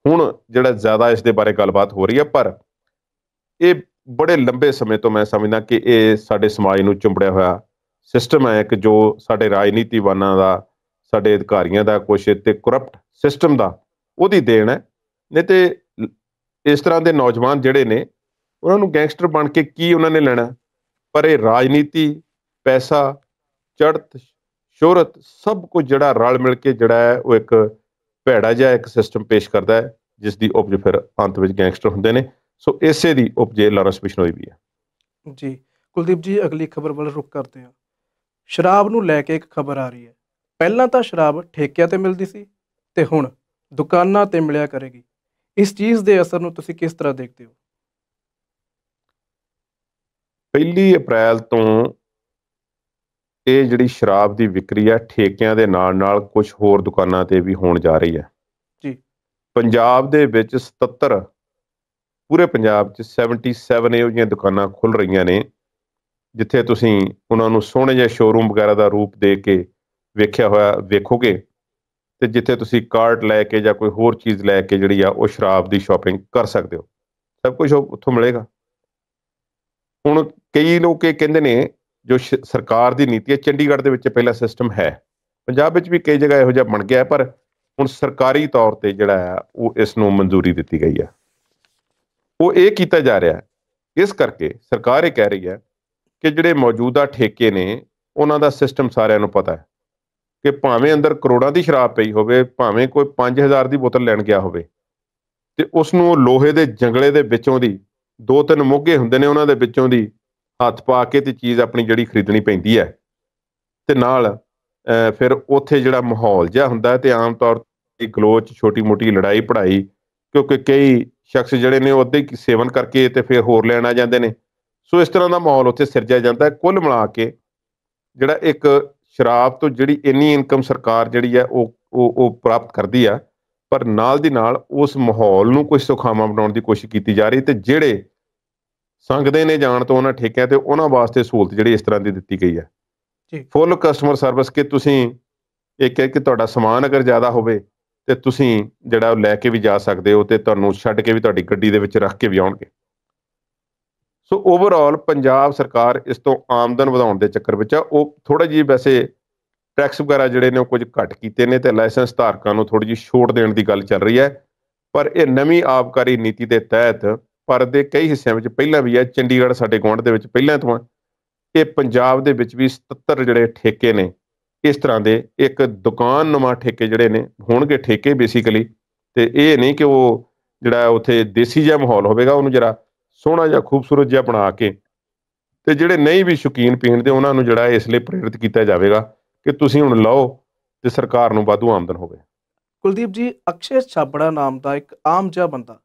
ਹੁਣ ਜਿਹੜਾ ਜ਼ਿਆਦਾ ਇਸ ਦੇ ਬਾਰੇ ਗੱਲਬਾਤ ਹੋ ਰਹੀ ਹੈ ਪਰ ਇਹ ਬੜੇ ਲੰਬੇ ਸਮੇਂ ਤੋਂ ਮੈਂ ਸਮਝਦਾ ਕਿ ਇਹ ਸਾਡੇ ਸਮਾਜ ਨੂੰ ਚੁੰਬੜਿਆ ਹੋਇਆ ਸਿਸਟਮ ਹੈ ਕਿ ਜੋ ਸਾਡੇ ਰਾਜਨੀਤੀਵਾਨਾਂ ਦਾ ਸਾਡੇ ਅਧਿਕਾਰੀਆਂ ਦਾ ਕੁਛ ਤੇ ਕਰਪਟ ਸਿਸਟਮ ਦਾ ਉਹਦੀ ਦੇਣ ਹੈ ਨਹੀਂ ਤੇ ਇਸ ਤਰ੍ਹਾਂ ਦੇ ਨੌਜਵਾਨ ਜਿਹੜੇ ਨੇ ਉਹਨਾਂ ਨੂੰ ਗੈਂਗਸਟਰ ਬਣ ਕੇ ਕੀ ਉਹਨਾਂ ਨੇ ਲੈਣਾ ਪਰ ਇਹ ਰਾਜਨੀਤੀ ਪੈਸਾ ਚੜਤ ਸ਼ੋਹਰਤ ਸਭ ਕੁਝ ਜਿਹੜਾ ਰਲ ਮਿਲ ਕੇ ਜਿਹੜਾ ਹੈ ਉਹ ਇੱਕ ਭੈੜਾ ਜਿਹਾ ਇੱਕ ਸਿਸਟਮ ਪੇਸ਼ ਕਰਦਾ ਹੈ ਜਿਸ ਦੀ ਉਪਜ ਫਿਰ ਅੰਤ ਵਿੱਚ ਗੈਂਗਸਟਰ ਹੁੰਦੇ ਨੇ ਸੋ ਇਸੇ ਦੀ ਉਪਜੇ ਲਾਰੈਂਸ ਬਿਸ਼ਨੋਈ ਵੀ ਹੈ ਜੀ ਕੁਲਦੀਪ ਜੀ ਅਗਲੀ ਖਬਰ ਵੱਲ ਰੁਕ ਕਰਦੇ ਹਾਂ ਸ਼ਰਾਬ ਨੂੰ ਲੈ ਕੇ ਇੱਕ ਖਬਰ ਆ ਰਹੀ ਹੈ ਪਹਿਲਾਂ ਤਾਂ ਸ਼ਰਾਬ ਠੇਕਿਆਂ ਤੇ ਮਿਲਦੀ ਸੀ ਤੇ ਹੁਣ ਦੁਕਾਨਾਂ ਤੇ ਮਿਲਿਆ ਕਰੇਗੀ ਇਸ ਚੀਜ਼ ਦੇ ਅਸਰ ਨੂੰ ਤੁਸੀਂ ਕਿਸ ਤਰ੍ਹਾਂ ਦੇਖਦੇ ਹੋ 1 ਅਪ੍ਰੈਲ ਤੋਂ ਇਹ ਜਿਹੜੀ ਸ਼ਰਾਬ ਦੀ ਵਿਕਰੀ ਹੈ ਠੇਕਿਆਂ ਦੇ ਨਾਲ ਨਾਲ ਕੁਝ ਹੋਰ ਦੁਕਾਨਾਂ ਤੇ ਵੀ ਹੋਣ ਜਾ ਰਹੀ ਹੈ ਜੀ ਪੰਜਾਬ ਦੇ ਵਿੱਚ 77 ਪੂਰੇ ਪੰਜਾਬ 'ਚ 77 ਇਹੋ ਜਿਹੀਆਂ ਦੁਕਾਨਾਂ ਖੁੱਲ ਰਹੀਆਂ ਨੇ ਜਿੱਥੇ ਤੁਸੀਂ ਉਹਨਾਂ ਨੂੰ ਸੋਹਣੇ ਜਿਹੇ ਸ਼ੋਰੂਮ ਵਗੈਰਾ ਦਾ ਰੂਪ ਦੇ ਕੇ ਵੇਖਿਆ ਹੋਇਆ ਵੇਖੋਗੇ ਤੇ ਜਿੱਥੇ ਤੁਸੀਂ ਕਾਰਟ ਲੈ ਕੇ ਜਾਂ ਕੋਈ ਹੋਰ ਚੀਜ਼ ਲੈ ਕੇ ਜਿਹੜੀ ਆ ਉਹ ਸ਼ਰਾਬ ਦੀ ਸ਼ਾਪਿੰਗ ਕਰ ਸਕਦੇ ਹੋ ਸਭ ਕੁਝ ਉੱਥੋਂ ਮਿਲੇਗਾ ਹੁਣ ਕਈ ਲੋਕ ਇਹ ਕਹਿੰਦੇ ਨੇ ਜੋ ਸਰਕਾਰ ਦੀ ਨੀਤੀ ਹੈ ਚੰਡੀਗੜ੍ਹ ਦੇ ਵਿੱਚ ਪਹਿਲਾ ਸਿਸਟਮ ਹੈ ਪੰਜਾਬ ਵਿੱਚ ਵੀ ਕਈ ਜਗ੍ਹਾ ਇਹੋ ਜਿਹਾ ਬਣ ਗਿਆ ਪਰ ਹੁਣ ਸਰਕਾਰੀ ਤੌਰ ਤੇ ਜਿਹੜਾ ਹੈ ਉਹ ਇਸ ਨੂੰ ਮਨਜ਼ੂਰੀ ਦਿੱਤੀ ਗਈ ਹੈ ਉਹ ਇਹ ਕੀਤਾ ਜਾ ਰਿਹਾ ਹੈ ਇਸ ਕਰਕੇ ਸਰਕਾਰ ਇਹ ਕਹਿ ਰਹੀ ਹੈ ਕਿ ਜਿਹੜੇ ਮੌਜੂਦਾ ਠੇਕੇ ਨੇ ਉਹਨਾਂ ਦਾ ਸਿਸਟਮ ਸਾਰਿਆਂ ਨੂੰ ਪਤਾ ਹੈ ਕਿ ਭਾਵੇਂ ਅੰਦਰ ਕਰੋੜਾਂ ਦੀ ਸ਼ਰਾਬ ਪਈ ਹੋਵੇ ਭਾਵੇਂ ਕੋਈ 5000 ਦੀ ਬੋਤਲ ਲੈਣ ਗਿਆ ਹੋਵੇ ਤੇ ਉਸ ਨੂੰ ਉਹ ਲੋਹੇ ਦੇ ਜੰਗਲੇ ਦੇ ਵਿੱਚੋਂ ਦੀ ਦੋ ਤਿੰਨ ਮੋਗੇ ਹੁੰਦੇ ਨੇ ਉਹਨਾਂ ਦੇ ਵਿੱਚੋਂ ਦੀ ਹੱਥ ਪਾ ਕੇ ਤੇ ਚੀਜ਼ ਆਪਣੀ ਜਿਹੜੀ ਖਰੀਦਣੀ ਪੈਂਦੀ ਹੈ ਤੇ ਨਾਲ ਫਿਰ ਉੱਥੇ ਜਿਹੜਾ ਮਾਹੌਲ ਜਿਹਾ ਹੁੰਦਾ ਤੇ ਆਮ ਤੌਰ ਤੇ ਗਲੋਚ ਛੋਟੀ-ਮੋਟੀ ਲੜਾਈ ਪੜਾਈ ਕਿਉਂਕਿ ਕਈ ਸ਼ਖਸ ਜਿਹੜੇ ਨੇ ਉਹ ਅੱਧੇ ਸੇਵਨ ਕਰਕੇ ਤੇ ਫਿਰ ਹੋਰ ਲੈਣ ਆ ਜਾਂਦੇ ਨੇ ਸੋ ਇਸ ਤਰ੍ਹਾਂ ਦਾ ਮਾਹੌਲ ਉੱਥੇ ਸਿਰਜਿਆ ਜਾਂਦਾ ਹੈ ਕੁੱਲ ਮਿਲਾ ਕੇ ਜਿਹੜਾ ਇੱਕ ਸ਼ਰਾਬ ਤੋਂ ਜਿਹੜੀ ਇੰਨੀ ਇਨਕਮ ਸਰਕਾਰ ਜਿਹੜੀ ਹੈ ਉਹ ਉਹ ਉਹ ਪ੍ਰਾਪਤ ਕਰਦੀ ਆ ਪਰ ਨਾਲ ਦੀ ਨਾਲ ਉਸ ਮਾਹੌਲ ਨੂੰ ਕੁਝ ਸੁਖਾਵਾਂ ਬਣਾਉਣ ਦੀ ਕੋਸ਼ਿਸ਼ ਕੀਤੀ ਜਾ ਰਹੀ ਤੇ ਜਿਹੜੇ ਸੰਗਦੇ ਨੇ ਜਾਣ ਤੋਂ ਉਹਨਾਂ ਠੇਕਿਆਂ ਤੇ ਉਹਨਾਂ ਵਾਸਤੇ ਸਹੂਲਤ ਜਿਹੜੀ ਇਸ ਤਰ੍ਹਾਂ ਦੀ ਦਿੱਤੀ ਗਈ ਹੈ ਜੀ ਫੁੱਲ ਕਸਟਮਰ ਸਰਵਿਸ ਕਿ ਤੁਸੀਂ ਇਹ ਕਹਿ ਤੁਹਾਡਾ ਸਮਾਨ ਅਗਰ ਜ਼ਿਆਦਾ ਹੋਵੇ ਤੇ ਤੁਸੀਂ ਜਿਹੜਾ ਉਹ ਲੈ ਕੇ ਵੀ ਜਾ ਸਕਦੇ ਹੋ ਤੇ ਤੁਹਾਨੂੰ ਛੱਡ ਕੇ ਵੀ ਤੁਹਾਡੀ ਗੱਡੀ ਦੇ ਵਿੱਚ ਰੱਖ ਕੇ ਵੀ ਆਉਣਗੇ ਸੋ ਓਵਰਆਲ ਪੰਜਾਬ ਸਰਕਾਰ ਇਸ ਤੋਂ ਆਮਦਨ ਵਧਾਉਣ ਦੇ ਚੱਕਰ ਵਿੱਚ ਆ ਉਹ ਥੋੜਾ ਜਿਹਾ ਵੈਸੇ ਟੈਕਸ ਵਗੈਰਾ ਜਿਹੜੇ ਨੇ ਉਹ ਕੁਝ ਘਟ ਕੀਤੇ ਨੇ ਤੇ ਲਾਇਸੈਂਸ ਧਾਰਕਾਂ ਨੂੰ ਥੋੜੀ ਜਿਹੀ ਛੋਟ ਦੇਣ ਦੀ ਗੱਲ ਚੱਲ ਰਹੀ ਹੈ ਪਰ ਇਹ ਨਵੀਂ ਆਬਕਾਰੀ ਨੀਤੀ ਦੇ ਤਹਿਤ ਪਰ ਦੇ ਕਈ ਹਿੱਸਿਆਂ ਵਿੱਚ ਪਹਿਲਾਂ ਵੀ ਹੈ ਚੰਡੀਗੜ੍ਹ ਸਾਡੇ ਗਵਾਂਢ ਦੇ ਵਿੱਚ ਪਹਿਲਾਂ ਤੋਂ ਇਹ ਪੰਜਾਬ ਦੇ ਵਿੱਚ ਵੀ 77 ਜਿਹੜੇ ਠੇਕੇ ਨੇ ਇਸ ਤਰ੍ਹਾਂ ਦੇ ਇੱਕ ਦੁਕਾਨ ਨਮਾ ਠੇਕੇ ਜਿਹੜੇ ਨੇ ਹੋਣਗੇ ਠੇਕੇ ਬੇਸਿਕਲੀ ਤੇ ਇਹ ਨਹੀਂ ਕਿ ਉਹ ਜਿਹੜਾ ਉੱਥੇ ਦੇਸੀ ਜਿਹਾ ਮਾਹੌਲ ਹੋਵੇਗਾ ਉਹਨੂੰ ਜਰਾ ਸੋਹਣਾ ਜਿਹਾ ਖੂਬਸੂਰਤ ਜਿਹਾ ਬਣਾ ਕੇ ਤੇ ਜਿਹੜੇ ਨਹੀਂ ਵੀ ਸ਼ੌਕੀਨ ਪੀਣ ਦੇ ਉਹਨਾਂ ਨੂੰ ਜਿਹੜਾ ਇਸ ਲਈ ਪ੍ਰੇਰਿਤ ਕੀਤਾ ਜਾਵੇਗਾ ਕਿ ਤੁਸੀਂ ਹੁਣ ਲਓ ਤੇ ਸਰਕਾਰ ਨੂੰ ਵਾਧੂ ਆਮਦਨ ਹੋਵੇ ਕੁਲਦੀਪ ਜੀ ਅਕਸ਼ੇ ਛਾਬੜਾ ਨਾਮ ਦਾ ਇੱਕ ਆਮ ਜਿਹਾ ਬੰਦਾ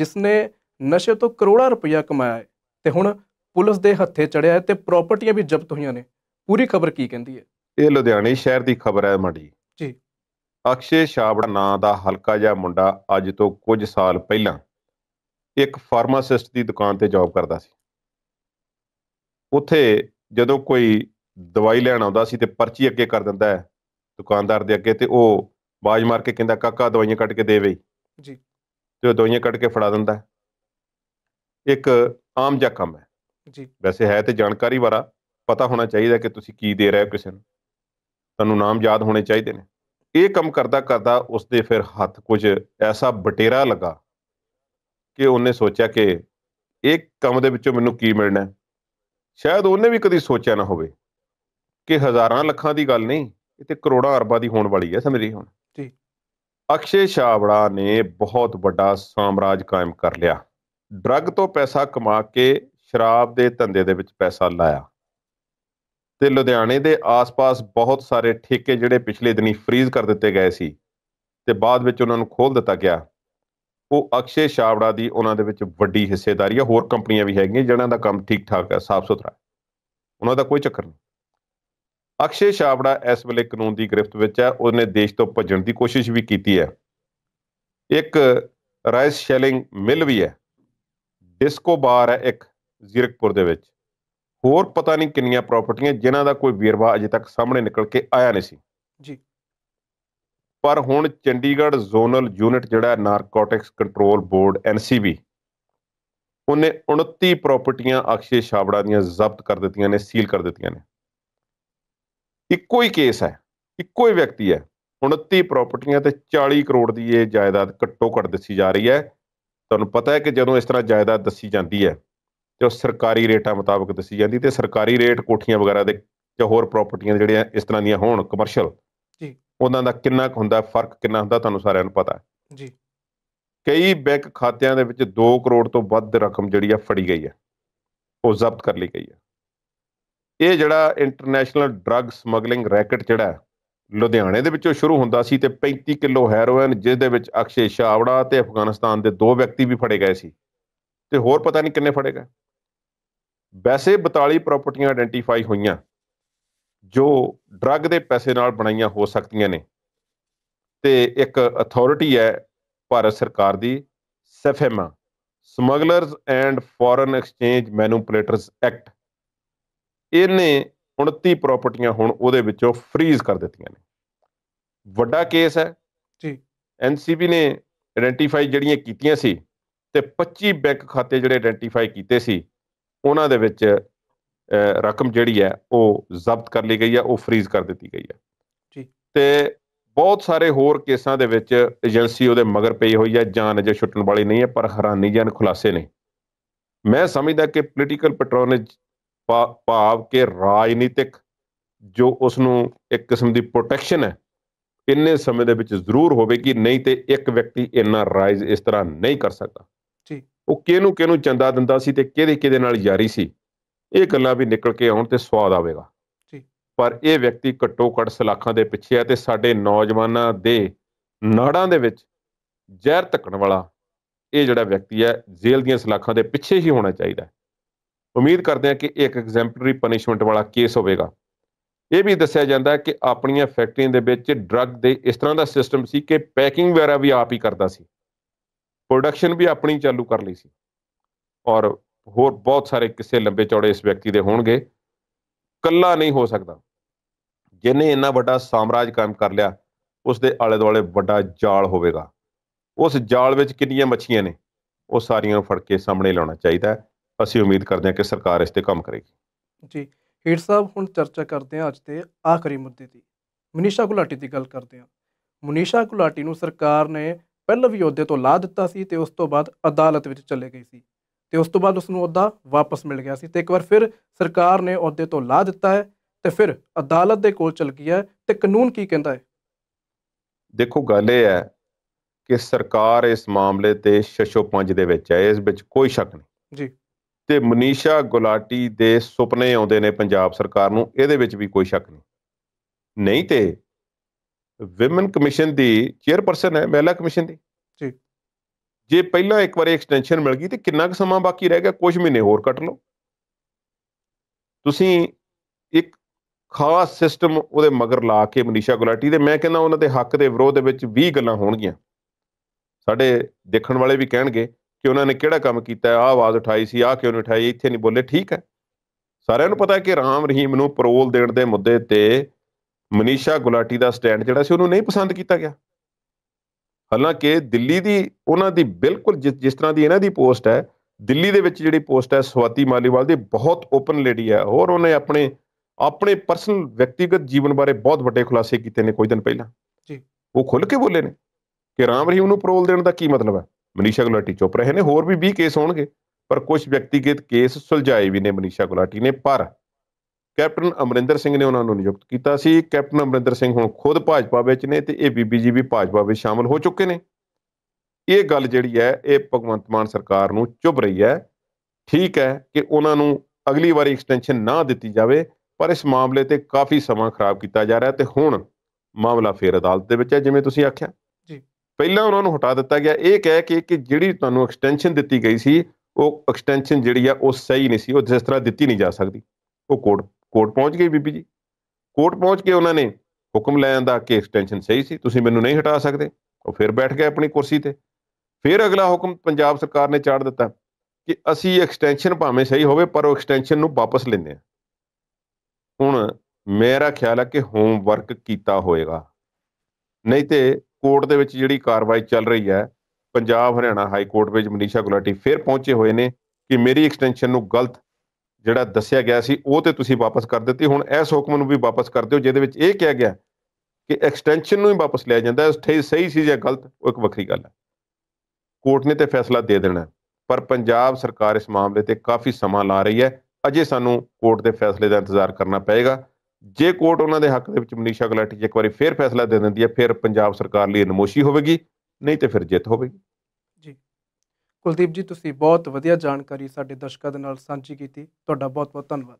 ਜਿਸ ਨੇ ਨਸ਼ੇ ਤੋਂ ਕਰੋੜਾਂ ਰੁਪਇਆ ਕਮਾਇਆ ਤੇ ਹੁਣ ਪੁਲਿਸ ਦੇ ਹੱਥੇ ਚੜਿਆ ਤੇ ਪ੍ਰਾਪਰਟੀਆਂ ਵੀ ਜ਼ਬਤ ਹੋਈਆਂ ਨੇ ਪੂਰੀ ਖਬਰ ਕੀ ਕਹਿੰਦੀ ਹੈ ਇਹ ਲੁਧਿਆਣੇ ਸ਼ਹਿਰ ਦੀ ਖਬਰ ਹੈ ਮਾੜੀ ਜੀ ਅਕਸ਼ੇ ਸ਼ਾਬੜਾ ਨਾਂ ਦਾ ਹਲਕਾ ਜਿਹਾ ਮੁੰਡਾ ਅੱਜ ਤੋਂ ਕੁਝ ਸਾਲ ਪਹਿਲਾਂ ਇੱਕ ਫਾਰਮਾਸਿਸਟ ਦੀ ਦੁਕਾਨ ਤੇ ਜੌਬ ਕਰਦਾ ਸੀ ਉੱਥੇ ਜਦੋਂ ਕੋਈ ਦਵਾਈ ਲੈਣ ਆਉਂਦਾ ਸੀ ਤੇ ਪਰਚੀ ਅੱਗੇ ਕਰ ਦਿੰਦਾ ਹੈ ਦੁਕਾਨਦਾਰ ਦੇ ਅੱਗੇ ਤੇ ਉਹ ਬਾਜ ਮਾਰ ਕੇ ਕਹਿੰਦਾ ਕਾਕਾ ਦਵਾਈਆਂ ਕੱਟ ਕੇ ਦੇ ਵੇ ਜੀ ਤੇ ਉਹ ਦਵਾਈਆਂ ਕੱਟ ਕੇ ਫੜਾ ਦਿੰਦਾ ਇੱਕ ਆਮ ਜਿਹਾ ਕੰਮ ਹੈ ਜੀ ਵੈਸੇ ਹੈ ਤੇ ਜਾਣਕਾਰੀ ਵਾਰਾ ਪਤਾ ਹੋਣਾ ਚਾਹੀਦਾ ਕਿ ਤੁਸੀਂ ਕੀ ਦੇ ਰਹੇ ਹੋ ਕਿਸੇ ਨੂੰ ਤੁਹਾਨੂੰ ਨਾਮ ਯਾਦ ਹੋਣੇ ਚਾਹੀਦੇ ਨੇ ਇਹ ਕੰਮ ਕਰਦਾ ਕਰਦਾ ਉਸਦੇ ਫਿਰ ਹੱਥ ਕੁਝ ਐਸਾ ਬਟੇਰਾ ਲਗਾ ਕਿ ਉਹਨੇ ਸੋਚਿਆ ਕਿ ਇਹ ਕੰਮ ਦੇ ਵਿੱਚੋਂ ਮੈਨੂੰ ਕੀ ਮਿਲਣਾ ਹੈ ਸ਼ਾਇਦ ਉਹਨੇ ਵੀ ਕਦੀ ਸੋਚਿਆ ਨਾ ਹੋਵੇ ਕਿ ਹਜ਼ਾਰਾਂ ਲੱਖਾਂ ਦੀ ਗੱਲ ਨਹੀਂ ਇਹ ਤੇ ਕਰੋੜਾਂ ਅਰਬਾਂ ਦੀ ਹੋਣ ਵਾਲੀ ਹੈ ਸਮਝੀ ਹੁਣ ਜੀ ਅਕਸ਼ੇ ਸ਼ਾਵੜਾ ਨੇ ਬਹੁਤ ਵੱਡਾ ਸਾਮਰਾਜ ਕਾਇਮ ਕਰ ਲਿਆ ਡਰੱਗ ਤੋਂ ਪੈਸਾ ਕਮਾ ਕੇ ਸ਼ਰਾਬ ਦੇ ਧੰਦੇ ਦੇ ਵਿੱਚ ਪੈਸਾ ਲਾਇਆ ਤੇ ਲੁਧਿਆਣੇ ਦੇ ਆਸ-ਪਾਸ ਬਹੁਤ ਸਾਰੇ ਠੇਕੇ ਜਿਹੜੇ ਪਿਛਲੇ ਦਿਨੀ ਫ੍ਰੀਜ਼ ਕਰ ਦਿੱਤੇ ਗਏ ਸੀ ਤੇ ਬਾਅਦ ਵਿੱਚ ਉਹਨਾਂ ਨੂੰ ਖੋਲ ਦਿੱਤਾ ਗਿਆ ਉਹ ਅਕਸ਼ੇ ਸ਼ਾਵੜਾ ਦੀ ਉਹਨਾਂ ਦੇ ਵਿੱਚ ਵੱਡੀ ਹਿੱਸੇਦਾਰੀ ਹੈ ਹੋਰ ਕੰਪਨੀਆਂ ਵੀ ਹੈਗੀਆਂ ਜਿਨ੍ਹਾਂ ਦਾ ਕੰਮ ਠੀਕ-ਠਾਕ ਹੈ ਸਾਫ਼ ਸੁਥਰਾ ਉਹਨਾਂ ਦਾ ਕੋਈ ਚੱਕਰ ਨਹੀਂ ਅਕਸ਼ੇ ਸ਼ਾਵੜਾ ਇਸ ਵੇਲੇ ਕਾਨੂੰਨ ਦੀ ਗ੍ਰਿਫਤ ਵਿੱਚ ਹੈ ਉਹਨੇ ਦੇਸ਼ ਤੋਂ ਭੱਜਣ ਦੀ ਕੋਸ਼ਿਸ਼ ਵੀ ਕੀਤੀ ਹੈ ਇੱਕ ਰਾਈਸ ਸ਼ੈਲਿੰਗ ਮਿਲ ਵੀ ਹੈ ਡਿਸਕੋ ਬਾਰ ਹੈ ਇੱਕ ਜ਼ੀਰਕਪੁਰ ਦੇ ਵਿੱਚ ਹੋਰ ਪਤਾ ਨਹੀਂ ਕਿੰਨੀਆਂ ਪ੍ਰਾਪਰਟੀਆਂ ਜਿਨ੍ਹਾਂ ਦਾ ਕੋਈ ਵੇਰਵਾ ਅਜੇ ਤੱਕ ਸਾਹਮਣੇ ਨਿਕਲ ਕੇ ਆਇਆ ਨਹੀਂ ਸੀ ਜੀ ਪਰ ਹੁਣ ਚੰਡੀਗੜ੍ਹ ਜ਼ੋਨਲ ਯੂਨਿਟ ਜਿਹੜਾ ਨਾਰਕੋਟਿਕਸ ਕੰਟਰੋਲ ਬੋਰਡ ਐਨਸੀਬੀ ਉਹਨੇ 29 ਪ੍ਰਾਪਰਟੀਆਂ ਅਕਸ਼ੇ ਸ਼ਾਬੜਾ ਦੀਆਂ ਜ਼ਬਤ ਕਰ ਦਿੱਤੀਆਂ ਨੇ ਸੀਲ ਕਰ ਦਿੱਤੀਆਂ ਨੇ ਇੱਕੋ ਹੀ ਕੇਸ ਹੈ ਇੱਕੋ ਹੀ ਵਿਅਕਤੀ ਹੈ 29 ਪ੍ਰਾਪਰਟੀਆਂ ਤੇ 40 ਕਰੋੜ ਦੀ ਇਹ ਜਾਇਦਾਦ ਘੱਟੋ ਘੱਟ ਦੱਸੀ ਜਾ ਰਹੀ ਹੈ ਤੁਹਾਨੂੰ ਪਤਾ ਹੈ ਕਿ ਜਦੋਂ ਇਸ ਤਰ੍ਹਾਂ ਜਾਇਦਾਦ ਦੱਸੀ ਜਾਂਦੀ ਹੈ ਜੋ ਸਰਕਾਰੀ ਰੇਟਾਂ ਮੁਤਾਬਕ ਦੱਸੀ ਜਾਂਦੀ ਤੇ ਸਰਕਾਰੀ ਰੇਟ ਕੋਠੀਆਂ ਵਗੈਰਾ ਦੇ ਜਾਂ ਹੋਰ ਪ੍ਰਾਪਰਟੀਆਂ ਜਿਹੜੀਆਂ ਇਸ ਤਰ੍ਹਾਂ ਦੀਆਂ ਹੋਣ ਕਮਰਸ਼ੀਅਲ ਜੀ ਉਹਨਾਂ ਦਾ ਕਿੰਨਾ ਹੁੰਦਾ ਫਰਕ ਕਿੰਨਾ ਹੁੰਦਾ ਤੁਹਾਨੂੰ ਸਾਰਿਆਂ ਨੂੰ ਪਤਾ ਹੈ ਜੀ ਕਈ ਬੈਂਕ ਖਾਤਿਆਂ ਦੇ ਵਿੱਚ 2 ਕਰੋੜ ਤੋਂ ਵੱਧ ਰਕਮ ਜਿਹੜੀ ਆ ਫੜੀ ਗਈ ਹੈ ਉਹ ਜ਼ਬਤ ਕਰ ਲਈ ਗਈ ਹੈ ਇਹ ਜਿਹੜਾ ਇੰਟਰਨੈਸ਼ਨਲ ਡਰੱਗ ਸਮਗਲਿੰਗ ਰੈਕਟ ਜਿਹੜਾ ਲੁਧਿਆਣੇ ਦੇ ਵਿੱਚੋਂ ਸ਼ੁਰੂ ਹੁੰਦਾ ਸੀ ਤੇ 35 ਕਿਲੋ ਹੈਰੋਇਨ ਜਿਸ ਦੇ ਵਿੱਚ ਅਕਸ਼ੇ ਸ਼ਾਵੜਾ ਤੇ ਅਫਗਾਨਿਸਤਾਨ ਦੇ ਦੋ ਵਿਅਕਤੀ ਵੀ ਫੜੇ ਗਏ ਸੀ ਤੇ ਹੋਰ ਪਤਾ ਨਹੀਂ ਕਿੰਨੇ ਫੜੇ ਗਏ ਵੈਸੇ 42 ਪ੍ਰਾਪਰਟੀਆਂ ਆਇਡੈਂਟੀਫਾਈ ਹੋਈਆਂ ਜੋ ਡਰੱਗ ਦੇ ਪੈਸੇ ਨਾਲ ਬਣਾਈਆਂ ਹੋ ਸਕਦੀਆਂ ਨੇ ਤੇ ਇੱਕ ਅਥਾਰਟੀ ਹੈ ਭਾਰਤ ਸਰਕਾਰ ਦੀ SAFEMA smugglers and foreign exchange manipulators act ਇਹਨੇ 29 ਪ੍ਰਾਪਰਟੀਆਂ ਹੁਣ ਉਹਦੇ ਵਿੱਚੋਂ ਫ੍ਰੀਜ਼ ਕਰ ਦਿੱਤੀਆਂ ਨੇ ਵੱਡਾ ਕੇਸ ਹੈ ਜੀ ਐਨਸੀਬੀ ਨੇ ਆਇਡੈਂਟੀਫਾਈ ਜਿਹੜੀਆਂ ਕੀਤੀਆਂ ਸੀ ਤੇ 25 ਬੈਂਕ ਖਾਤੇ ਜਿਹੜੇ ਆਇਡੈਂਟੀਫਾਈ ਕੀਤੇ ਸੀ ਉਹਨਾਂ ਦੇ ਵਿੱਚ ਰਕਮ ਜਿਹੜੀ ਹੈ ਉਹ ਜ਼ਬਤ ਕਰ ਲਈ ਗਈ ਹੈ ਉਹ ਫ੍ਰੀਜ਼ ਕਰ ਦਿੱਤੀ ਗਈ ਹੈ ਜੀ ਤੇ ਬਹੁਤ ਸਾਰੇ ਹੋਰ ਕੇਸਾਂ ਦੇ ਵਿੱਚ ਏਜੰਸੀ ਉਹਦੇ ਮਗਰ ਪਈ ਹੋਈ ਹੈ ਜਾਨ ਅਜੇ ਛੁੱਟਣ ਵਾਲੀ ਨਹੀਂ ਹੈ ਪਰ ਹੈਰਾਨੀਜਨਕ ਖੁਲਾਸੇ ਨੇ ਮੈਂ ਸਮਝਦਾ ਕਿ ਪੋਲੀਟੀਕਲ ਪੈਟਰੋਨੇਜ ਭਾਵ ਕਿ ਰਾਜਨੀਤਿਕ ਜੋ ਉਸ ਨੂੰ ਇੱਕ ਕਿਸਮ ਦੀ ਪ੍ਰੋਟੈਕਸ਼ਨ ਹੈ ਇੰਨੇ ਸਮੇਂ ਦੇ ਵਿੱਚ ਜ਼ਰੂਰ ਹੋਵੇਗੀ ਨਹੀਂ ਤੇ ਇੱਕ ਵਿਅਕਤੀ ਇੰਨਾ ਰਾਈਜ਼ ਇਸ ਤਰ੍ਹਾਂ ਨਹੀਂ ਕਰ ਸਕਦਾ ਉਹ ਕਿਹਨੂੰ ਕਿਹਨੂੰ ਚੰਦਾ ਦਿੰਦਾ ਸੀ ਤੇ ਕਿਹਦੇ ਕਿਹਦੇ ਨਾਲ ਯਾਰੀ ਸੀ ਇਹ ਗੱਲਾਂ ਵੀ ਨਿਕਲ ਕੇ ਆਉਣ ਤੇ ਸਵਾਦ ਆਵੇਗਾ ਪਰ ਇਹ ਵਿਅਕਤੀ ਘੱਟੋ ਘੱਟ ਸਲਾਖਾਂ ਦੇ ਪਿੱਛੇ ਆ ਤੇ ਸਾਡੇ ਨੌਜਵਾਨਾਂ ਦੇ ਨਾੜਾਂ ਦੇ ਵਿੱਚ ਜ਼ਹਿਰ ਧੱਕਣ ਵਾਲਾ ਇਹ ਜਿਹੜਾ ਵਿਅਕਤੀ ਹੈ ਜੇਲ੍ਹ ਦੀਆਂ ਸਲਾਖਾਂ ਦੇ ਪਿੱਛੇ ਹੀ ਹੋਣਾ ਚਾਹੀਦਾ ਹੈ ਉਮੀਦ ਕਰਦੇ ਹਾਂ ਕਿ ਇੱਕ ਐਗਜ਼ੈਂਪਲਰੀ ਪਨਿਸ਼ਮੈਂਟ ਵਾਲਾ ਕੇਸ ਹੋਵੇਗਾ ਇਹ ਵੀ ਦੱਸਿਆ ਜਾਂਦਾ ਹੈ ਕਿ ਆਪਣੀਆਂ ਫੈਕਟਰੀਆਂ ਦੇ ਵਿੱਚ ਡਰੱਗ ਦੇ ਇਸ ਤਰ੍ਹਾਂ ਦਾ ਸਿਸਟਮ ਸੀ ਕਿ ਪੈਕਿੰਗ ਵਗੈਰਾ ਵੀ ਆਪ ਹੀ ਕਰਦਾ ਸੀ ਪ੍ਰੋਡਕਸ਼ਨ ਵੀ ਆਪਣੀ ਚਾਲੂ ਕਰ ਲਈ ਸੀ ਔਰ ਹੋਰ ਬਹੁਤ ਸਾਰੇ ਕਿਸੇ ਲੰਬੇ ਚੌੜੇ ਇਸ ਵਿਅਕਤੀ ਦੇ ਹੋਣਗੇ ਕੱਲਾ ਨਹੀਂ ਹੋ ਸਕਦਾ ਜਿਨੇ ਇੰਨਾ ਵੱਡਾ ਸਾਮਰਾਜ ਕਾਇਮ ਕਰ ਲਿਆ ਉਸ ਦੇ ਆਲੇ ਦੁਆਲੇ ਵੱਡਾ ਜਾਲ ਹੋਵੇਗਾ ਉਸ ਜਾਲ ਵਿੱਚ ਕਿੰਨੀਆਂ ਮੱਛੀਆਂ ਨੇ ਉਹ ਸਾਰੀਆਂ ਨੂੰ ਫੜ ਕੇ ਸਾਹਮਣੇ ਲਾਉਣਾ ਚਾਹੀਦਾ ਹੈ ਅਸੀਂ ਉਮੀਦ ਕਰਦੇ ਹਾਂ ਕਿ ਸਰਕਾਰ ਇਸ ਤੇ ਕੰਮ ਕਰੇਗੀ ਜੀ ਹੀਰ ਸਾਹਿਬ ਹੁਣ ਚਰਚਾ ਕਰਦੇ ਹਾਂ ਅੱਜ ਤੇ ਆਖਰੀ ਮੁੱਦੇ ਦੀ ਮਨੀਸ਼ਾ ਗੁਲਾਟੀ ਦੀ ਗੱਲ ਕਰਦੇ ਹਾਂ ਮਨੀਸ਼ਾ ਗੁਲਾਟੀ ਨੂੰ ਸਰਕਾਰ ਨੇ ਪਹਿਲਾਂ ਵੀ ਅਹੁਦੇ ਤੋਂ ਲਾ ਦਿੱਤਾ ਸੀ ਤੇ ਉਸ ਤੋਂ ਬਾਅਦ ਅਦਾਲਤ ਵਿੱਚ ਚਲੇ ਗਈ ਸੀ ਤੇ ਉਸ ਤੋਂ ਬਾਅਦ ਉਸ ਨੂੰ ਅਹੁਦਾ ਵਾਪਸ ਮਿਲ ਗਿਆ ਸੀ ਤੇ ਇੱਕ ਵਾਰ ਫਿਰ ਸਰਕਾਰ ਨੇ ਅਹੁਦੇ ਤੋਂ ਲਾ ਦਿੱਤਾ ਹੈ ਤੇ ਫਿਰ ਅਦਾਲਤ ਦੇ ਕੋਲ ਚਲ ਗਿਆ ਤੇ ਕਾਨੂੰਨ ਕੀ ਕਹਿੰਦਾ ਹੈ ਦੇਖੋ ਗੱਲ ਇਹ ਹੈ ਕਿ ਸਰਕਾਰ ਇਸ ਮਾਮਲੇ ਤੇ 605 ਦੇ ਵਿੱਚ ਹੈ ਇਸ ਵਿੱਚ ਕੋਈ ਸ਼ੱਕ ਨਹੀਂ ਜੀ ਤੇ ਮਨੀਸ਼ਾ ਗੁਲਾਟੀ ਦੇ ਸੁਪਨੇ ਆਉਂਦੇ ਨੇ ਪੰਜਾਬ ਸਰਕਾਰ ਨੂੰ ਇਹਦੇ ਵਿੱਚ ਵੀ ਕੋਈ ਸ਼ੱਕ ਨਹੀਂ ਨਹੀਂ ਤੇ ਵਿਮਨ ਕਮਿਸ਼ਨ ਦੀ ਚੇਅਰਪਰਸਨ ਹੈ ਮਹਿਲਾ ਕਮਿਸ਼ਨ ਦੀ ਜੀ ਜੇ ਪਹਿਲਾਂ ਇੱਕ ਵਾਰ ਐਕਸਟੈਂਸ਼ਨ ਮਿਲ ਗਈ ਤੇ ਕਿੰਨਾ ਕੁ ਸਮਾਂ ਬਾਕੀ ਰਹਿ ਗਿਆ ਕੁਝ ਮਹੀਨੇ ਹੋਰ ਕੱਟ ਲਓ ਤੁਸੀਂ ਇੱਕ ਖਾਸ ਸਿਸਟਮ ਉਹਦੇ ਮਗਰ ਲਾ ਕੇ ਮਨੀਸ਼ਾ ਗੁਲਾਟੀ ਦੇ ਮੈਂ ਕਹਿੰਦਾ ਉਹਨਾਂ ਦੇ ਹੱਕ ਦੇ ਵਿਰੋਧ ਦੇ ਵਿੱਚ 20 ਗੱਲਾਂ ਹੋਣਗੀਆਂ ਸਾਡੇ ਦੇਖਣ ਵਾਲੇ ਵੀ ਕਹਿਣਗੇ ਕਿ ਉਹਨਾਂ ਨੇ ਕਿਹੜਾ ਕੰਮ ਕੀਤਾ ਆ ਆਵਾਜ਼ ਉਠਾਈ ਸੀ ਆ ਕਿਉਂ ਨਹੀਂ ਉਠਾਈ ਇੱਥੇ ਨਹੀਂ ਬੋਲੇ ਠੀਕ ਹੈ ਸਾਰਿਆਂ ਨੂੰ ਪਤਾ ਹੈ ਕਿ ਰਾਮ ਰਹੀਮ ਨੂੰ ਪਰੋਲ ਦੇਣ ਦੇ ਮੁੱਦੇ ਤੇ ਮਨੀਸ਼ਾ ਗੁਲਾਟੀ ਦਾ ਸਟੈਂਡ ਜਿਹੜਾ ਸੀ ਉਹਨੂੰ ਨਹੀਂ ਪਸੰਦ ਕੀਤਾ ਗਿਆ ਹਾਲਾਂਕਿ ਦਿੱਲੀ ਦੀ ਉਹਨਾਂ ਦੀ ਬਿਲਕੁਲ ਜਿਸ ਤਰ੍ਹਾਂ ਦੀ ਇਹਨਾਂ ਦੀ ਪੋਸਟ ਹੈ ਦਿੱਲੀ ਦੇ ਵਿੱਚ ਜਿਹੜੀ ਪੋਸਟ ਹੈ ਸਵਾਤੀ ਮਾਲੀਵਾਲ ਦੀ ਬਹੁਤ ਓਪਨ ਲੇਡੀ ਹੈ ਹੋਰ ਉਹਨੇ ਆਪਣੇ ਆਪਣੇ ਪਰਸਨਲ ਵਿਅਕਤੀਗਤ ਜੀਵਨ ਬਾਰੇ ਬਹੁਤ ਵੱਡੇ ਖੁਲਾਸੇ ਕੀਤੇ ਨੇ ਕੁਝ ਦਿਨ ਪਹਿਲਾਂ ਜੀ ਉਹ ਖੁੱਲ ਕੇ ਬੋਲੇ ਨੇ ਕਿ ਰਾਮ ਰਹੀਮ ਨੂੰ ਪਰੋਲ ਦੇਣ ਦਾ ਕੀ ਮਤਲਬ ਹੈ ਮਨੀਸ਼ਾ ਗੁਲਾਟੀ ਚੁੱਪ ਰਹੇ ਨੇ ਹੋਰ ਵੀ 20 ਕੇਸ ਹੋਣਗੇ ਪਰ ਕੁਝ ਵਿਅਕਤੀਗਤ ਕੇਸ ਸੁਲਝਾਏ ਵੀ ਨੇ ਮਨੀਸ਼ਾ ਗੁਲਾਟੀ ਨੇ ਪਰ ਕੈਪਟਨ ਅਮਰਿੰਦਰ ਸਿੰਘ ਨੇ ਉਹਨਾਂ ਨੂੰ ਨਿਯੁਕਤ ਕੀਤਾ ਸੀ ਕੈਪਟਨ ਅਮਰਿੰਦਰ ਸਿੰਘ ਹੁਣ ਖੁਦ ਭਾਜਪਾ ਵਿੱਚ ਨੇ ਤੇ ਇਹ ਬੀਬੀ ਜੀ ਵੀ ਭਾਜਪਾ ਵਿੱਚ ਸ਼ਾਮਲ ਹੋ ਚੁੱਕੇ ਨੇ ਇਹ ਗੱਲ ਜਿਹੜੀ ਹੈ ਇਹ ਭਗਵੰਤ ਮਾਨ ਸਰਕਾਰ ਨੂੰ ਚੁਭ ਰਹੀ ਹੈ ਠੀਕ ਹੈ ਕਿ ਉਹਨਾਂ ਨੂੰ ਅਗਲੀ ਵਾਰੀ ਐਕਸਟੈਂਸ਼ਨ ਨਾ ਦਿੱਤੀ ਜਾਵੇ ਪਰ ਇਸ ਮਾਮਲੇ ਤੇ ਕਾਫੀ ਸਮਾਂ ਖਰਾਬ ਕੀਤਾ ਜਾ ਰਿਹਾ ਤੇ ਹੁਣ ਮਾਮਲਾ ਫੇਰ ਅਦਾਲਤ ਦੇ ਵਿੱਚ ਹੈ ਜਿਵੇਂ ਤੁਸੀਂ ਆਖਿਆ ਜੀ ਪਹਿਲਾਂ ਉਹਨਾਂ ਨੂੰ ਹਟਾ ਦਿੱਤਾ ਗਿਆ ਇਹ ਕਹਿ ਕੇ ਕਿ ਜਿਹੜੀ ਤੁਹਾਨੂੰ ਐਕਸਟੈਂਸ਼ਨ ਦਿੱਤੀ ਗਈ ਸੀ ਉਹ ਐਕਸਟੈਂਸ਼ਨ ਜਿਹੜੀ ਆ ਉਹ ਸਹੀ ਨਹੀਂ ਸੀ ਉਹ ਜਿਸ ਤਰ੍ਹਾਂ ਦਿੱਤੀ ਨਹੀਂ ਜਾ ਸਕਦੀ ਉਹ ਕੋਡ ਕੋਰਟ ਪਹੁੰਚ ਗਈ ਬੀਬੀ ਜੀ ਕੋਰਟ ਪਹੁੰਚ ਕੇ ਉਹਨਾਂ ਨੇ ਹੁਕਮ ਲੈਣ ਦਾ ਕਿ ਐਕਸਟੈਂਸ਼ਨ ਸਹੀ ਸੀ ਤੁਸੀਂ ਮੈਨੂੰ ਨਹੀਂ ਹਟਾ ਸਕਦੇ ਉਹ ਫਿਰ ਬੈਠ ਗਿਆ ਆਪਣੀ ਕੁਰਸੀ ਤੇ ਫਿਰ ਅਗਲਾ ਹੁਕਮ ਪੰਜਾਬ ਸਰਕਾਰ ਨੇ ਚਾੜ ਦਿੱਤਾ ਕਿ ਅਸੀਂ ਐਕਸਟੈਂਸ਼ਨ ਭਾਵੇਂ ਸਹੀ ਹੋਵੇ ਪਰ ਉਹ ਐਕਸਟੈਂਸ਼ਨ ਨੂੰ ਵਾਪਸ ਲੈਂਦੇ ਆ ਹੁਣ ਮੇਰਾ ਖਿਆਲ ਹੈ ਕਿ ਹੋਮਵਰਕ ਕੀਤਾ ਹੋਏਗਾ ਨਹੀਂ ਤੇ ਕੋਰਟ ਦੇ ਵਿੱਚ ਜਿਹੜੀ ਕਾਰਵਾਈ ਚੱਲ ਰਹੀ ਹੈ ਪੰਜਾਬ ਹਰਿਆਣਾ ਹਾਈ ਕੋਰਟ ਵਿੱਚ ਮਨੀਸ਼ਾ ਗੁਲਾਟੀ ਫਿਰ ਪਹੁੰਚੇ ਹੋਏ ਨੇ ਕਿ ਮੇਰੀ ਐਕਸਟੈਂਸ਼ਨ ਨੂੰ ਗਲਤ ਜਿਹੜਾ ਦੱਸਿਆ ਗਿਆ ਸੀ ਉਹ ਤੇ ਤੁਸੀਂ ਵਾਪਸ ਕਰ ਦਿੱਤੀ ਹੁਣ ਇਸ ਹੁਕਮ ਨੂੰ ਵੀ ਵਾਪਸ ਕਰ ਦਿਓ ਜਿਹਦੇ ਵਿੱਚ ਇਹ ਕਿਹਾ ਗਿਆ ਕਿ ਐਕਸਟੈਂਸ਼ਨ ਨੂੰ ਹੀ ਵਾਪਸ ਲਿਆ ਜਾਂਦਾ ਹੈ ਸਹੀ ਸੀ ਜਾਂ ਗਲਤ ਉਹ ਇੱਕ ਵੱਖਰੀ ਗੱਲ ਹੈ ਕੋਰਟ ਨੇ ਤੇ ਫੈਸਲਾ ਦੇ ਦੇਣਾ ਪਰ ਪੰਜਾਬ ਸਰਕਾਰ ਇਸ ਮਾਮਲੇ ਤੇ ਕਾਫੀ ਸਮਾਂ ਲਾ ਰਹੀ ਹੈ ਅਜੇ ਸਾਨੂੰ ਕੋਰਟ ਦੇ ਫੈਸਲੇ ਦਾ ਇੰਤਜ਼ਾਰ ਕਰਨਾ ਪਏਗਾ ਜੇ ਕੋਰਟ ਉਹਨਾਂ ਦੇ ਹੱਕ ਦੇ ਵਿੱਚ ਮਨੀਸ਼ਾ ਗਲਾਟੀ ਇੱਕ ਵਾਰੀ ਫੇਰ ਫੈਸਲਾ ਦੇ ਦਿੰਦੀ ਹੈ ਫਿਰ ਪੰਜਾਬ ਸਰਕਾਰ ਲਈ ਨਮੋਸ਼ੀ ਹੋਵੇਗੀ ਨਹੀਂ ਤੇ ਫਿਰ ਜਿੱਤ ਹੋਵੇਗੀ ਕੁਲਦੀਪ ਜੀ ਤੁਸੀਂ ਬਹੁਤ ਵਧੀਆ ਜਾਣਕਾਰੀ ਸਾਡੇ ਦਰਸ਼ਕਾਂ ਦੇ ਨਾਲ ਸਾਂਝੀ ਕੀਤੀ ਤੁਹਾਡਾ ਬਹੁਤ-ਬਹੁਤ ਧੰਨਵਾਦ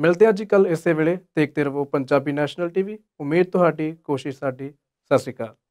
ਮਿਲਦੇ ਹਾਂ ਜੀ ਕੱਲ ਇਸੇ ਵੇਲੇ ਦੇਖਦੇ ਰਹੋ ਪੰਜਾਬੀ ਨੈਸ਼ਨਲ ਟੀਵੀ ਉਮੀਦ ਤੁਹਾਡੀ ਕੋਸ਼ਿਸ਼ ਸਾਡੀ ਸਤਿ ਸ਼੍ਰੀ ਅਕਾਲ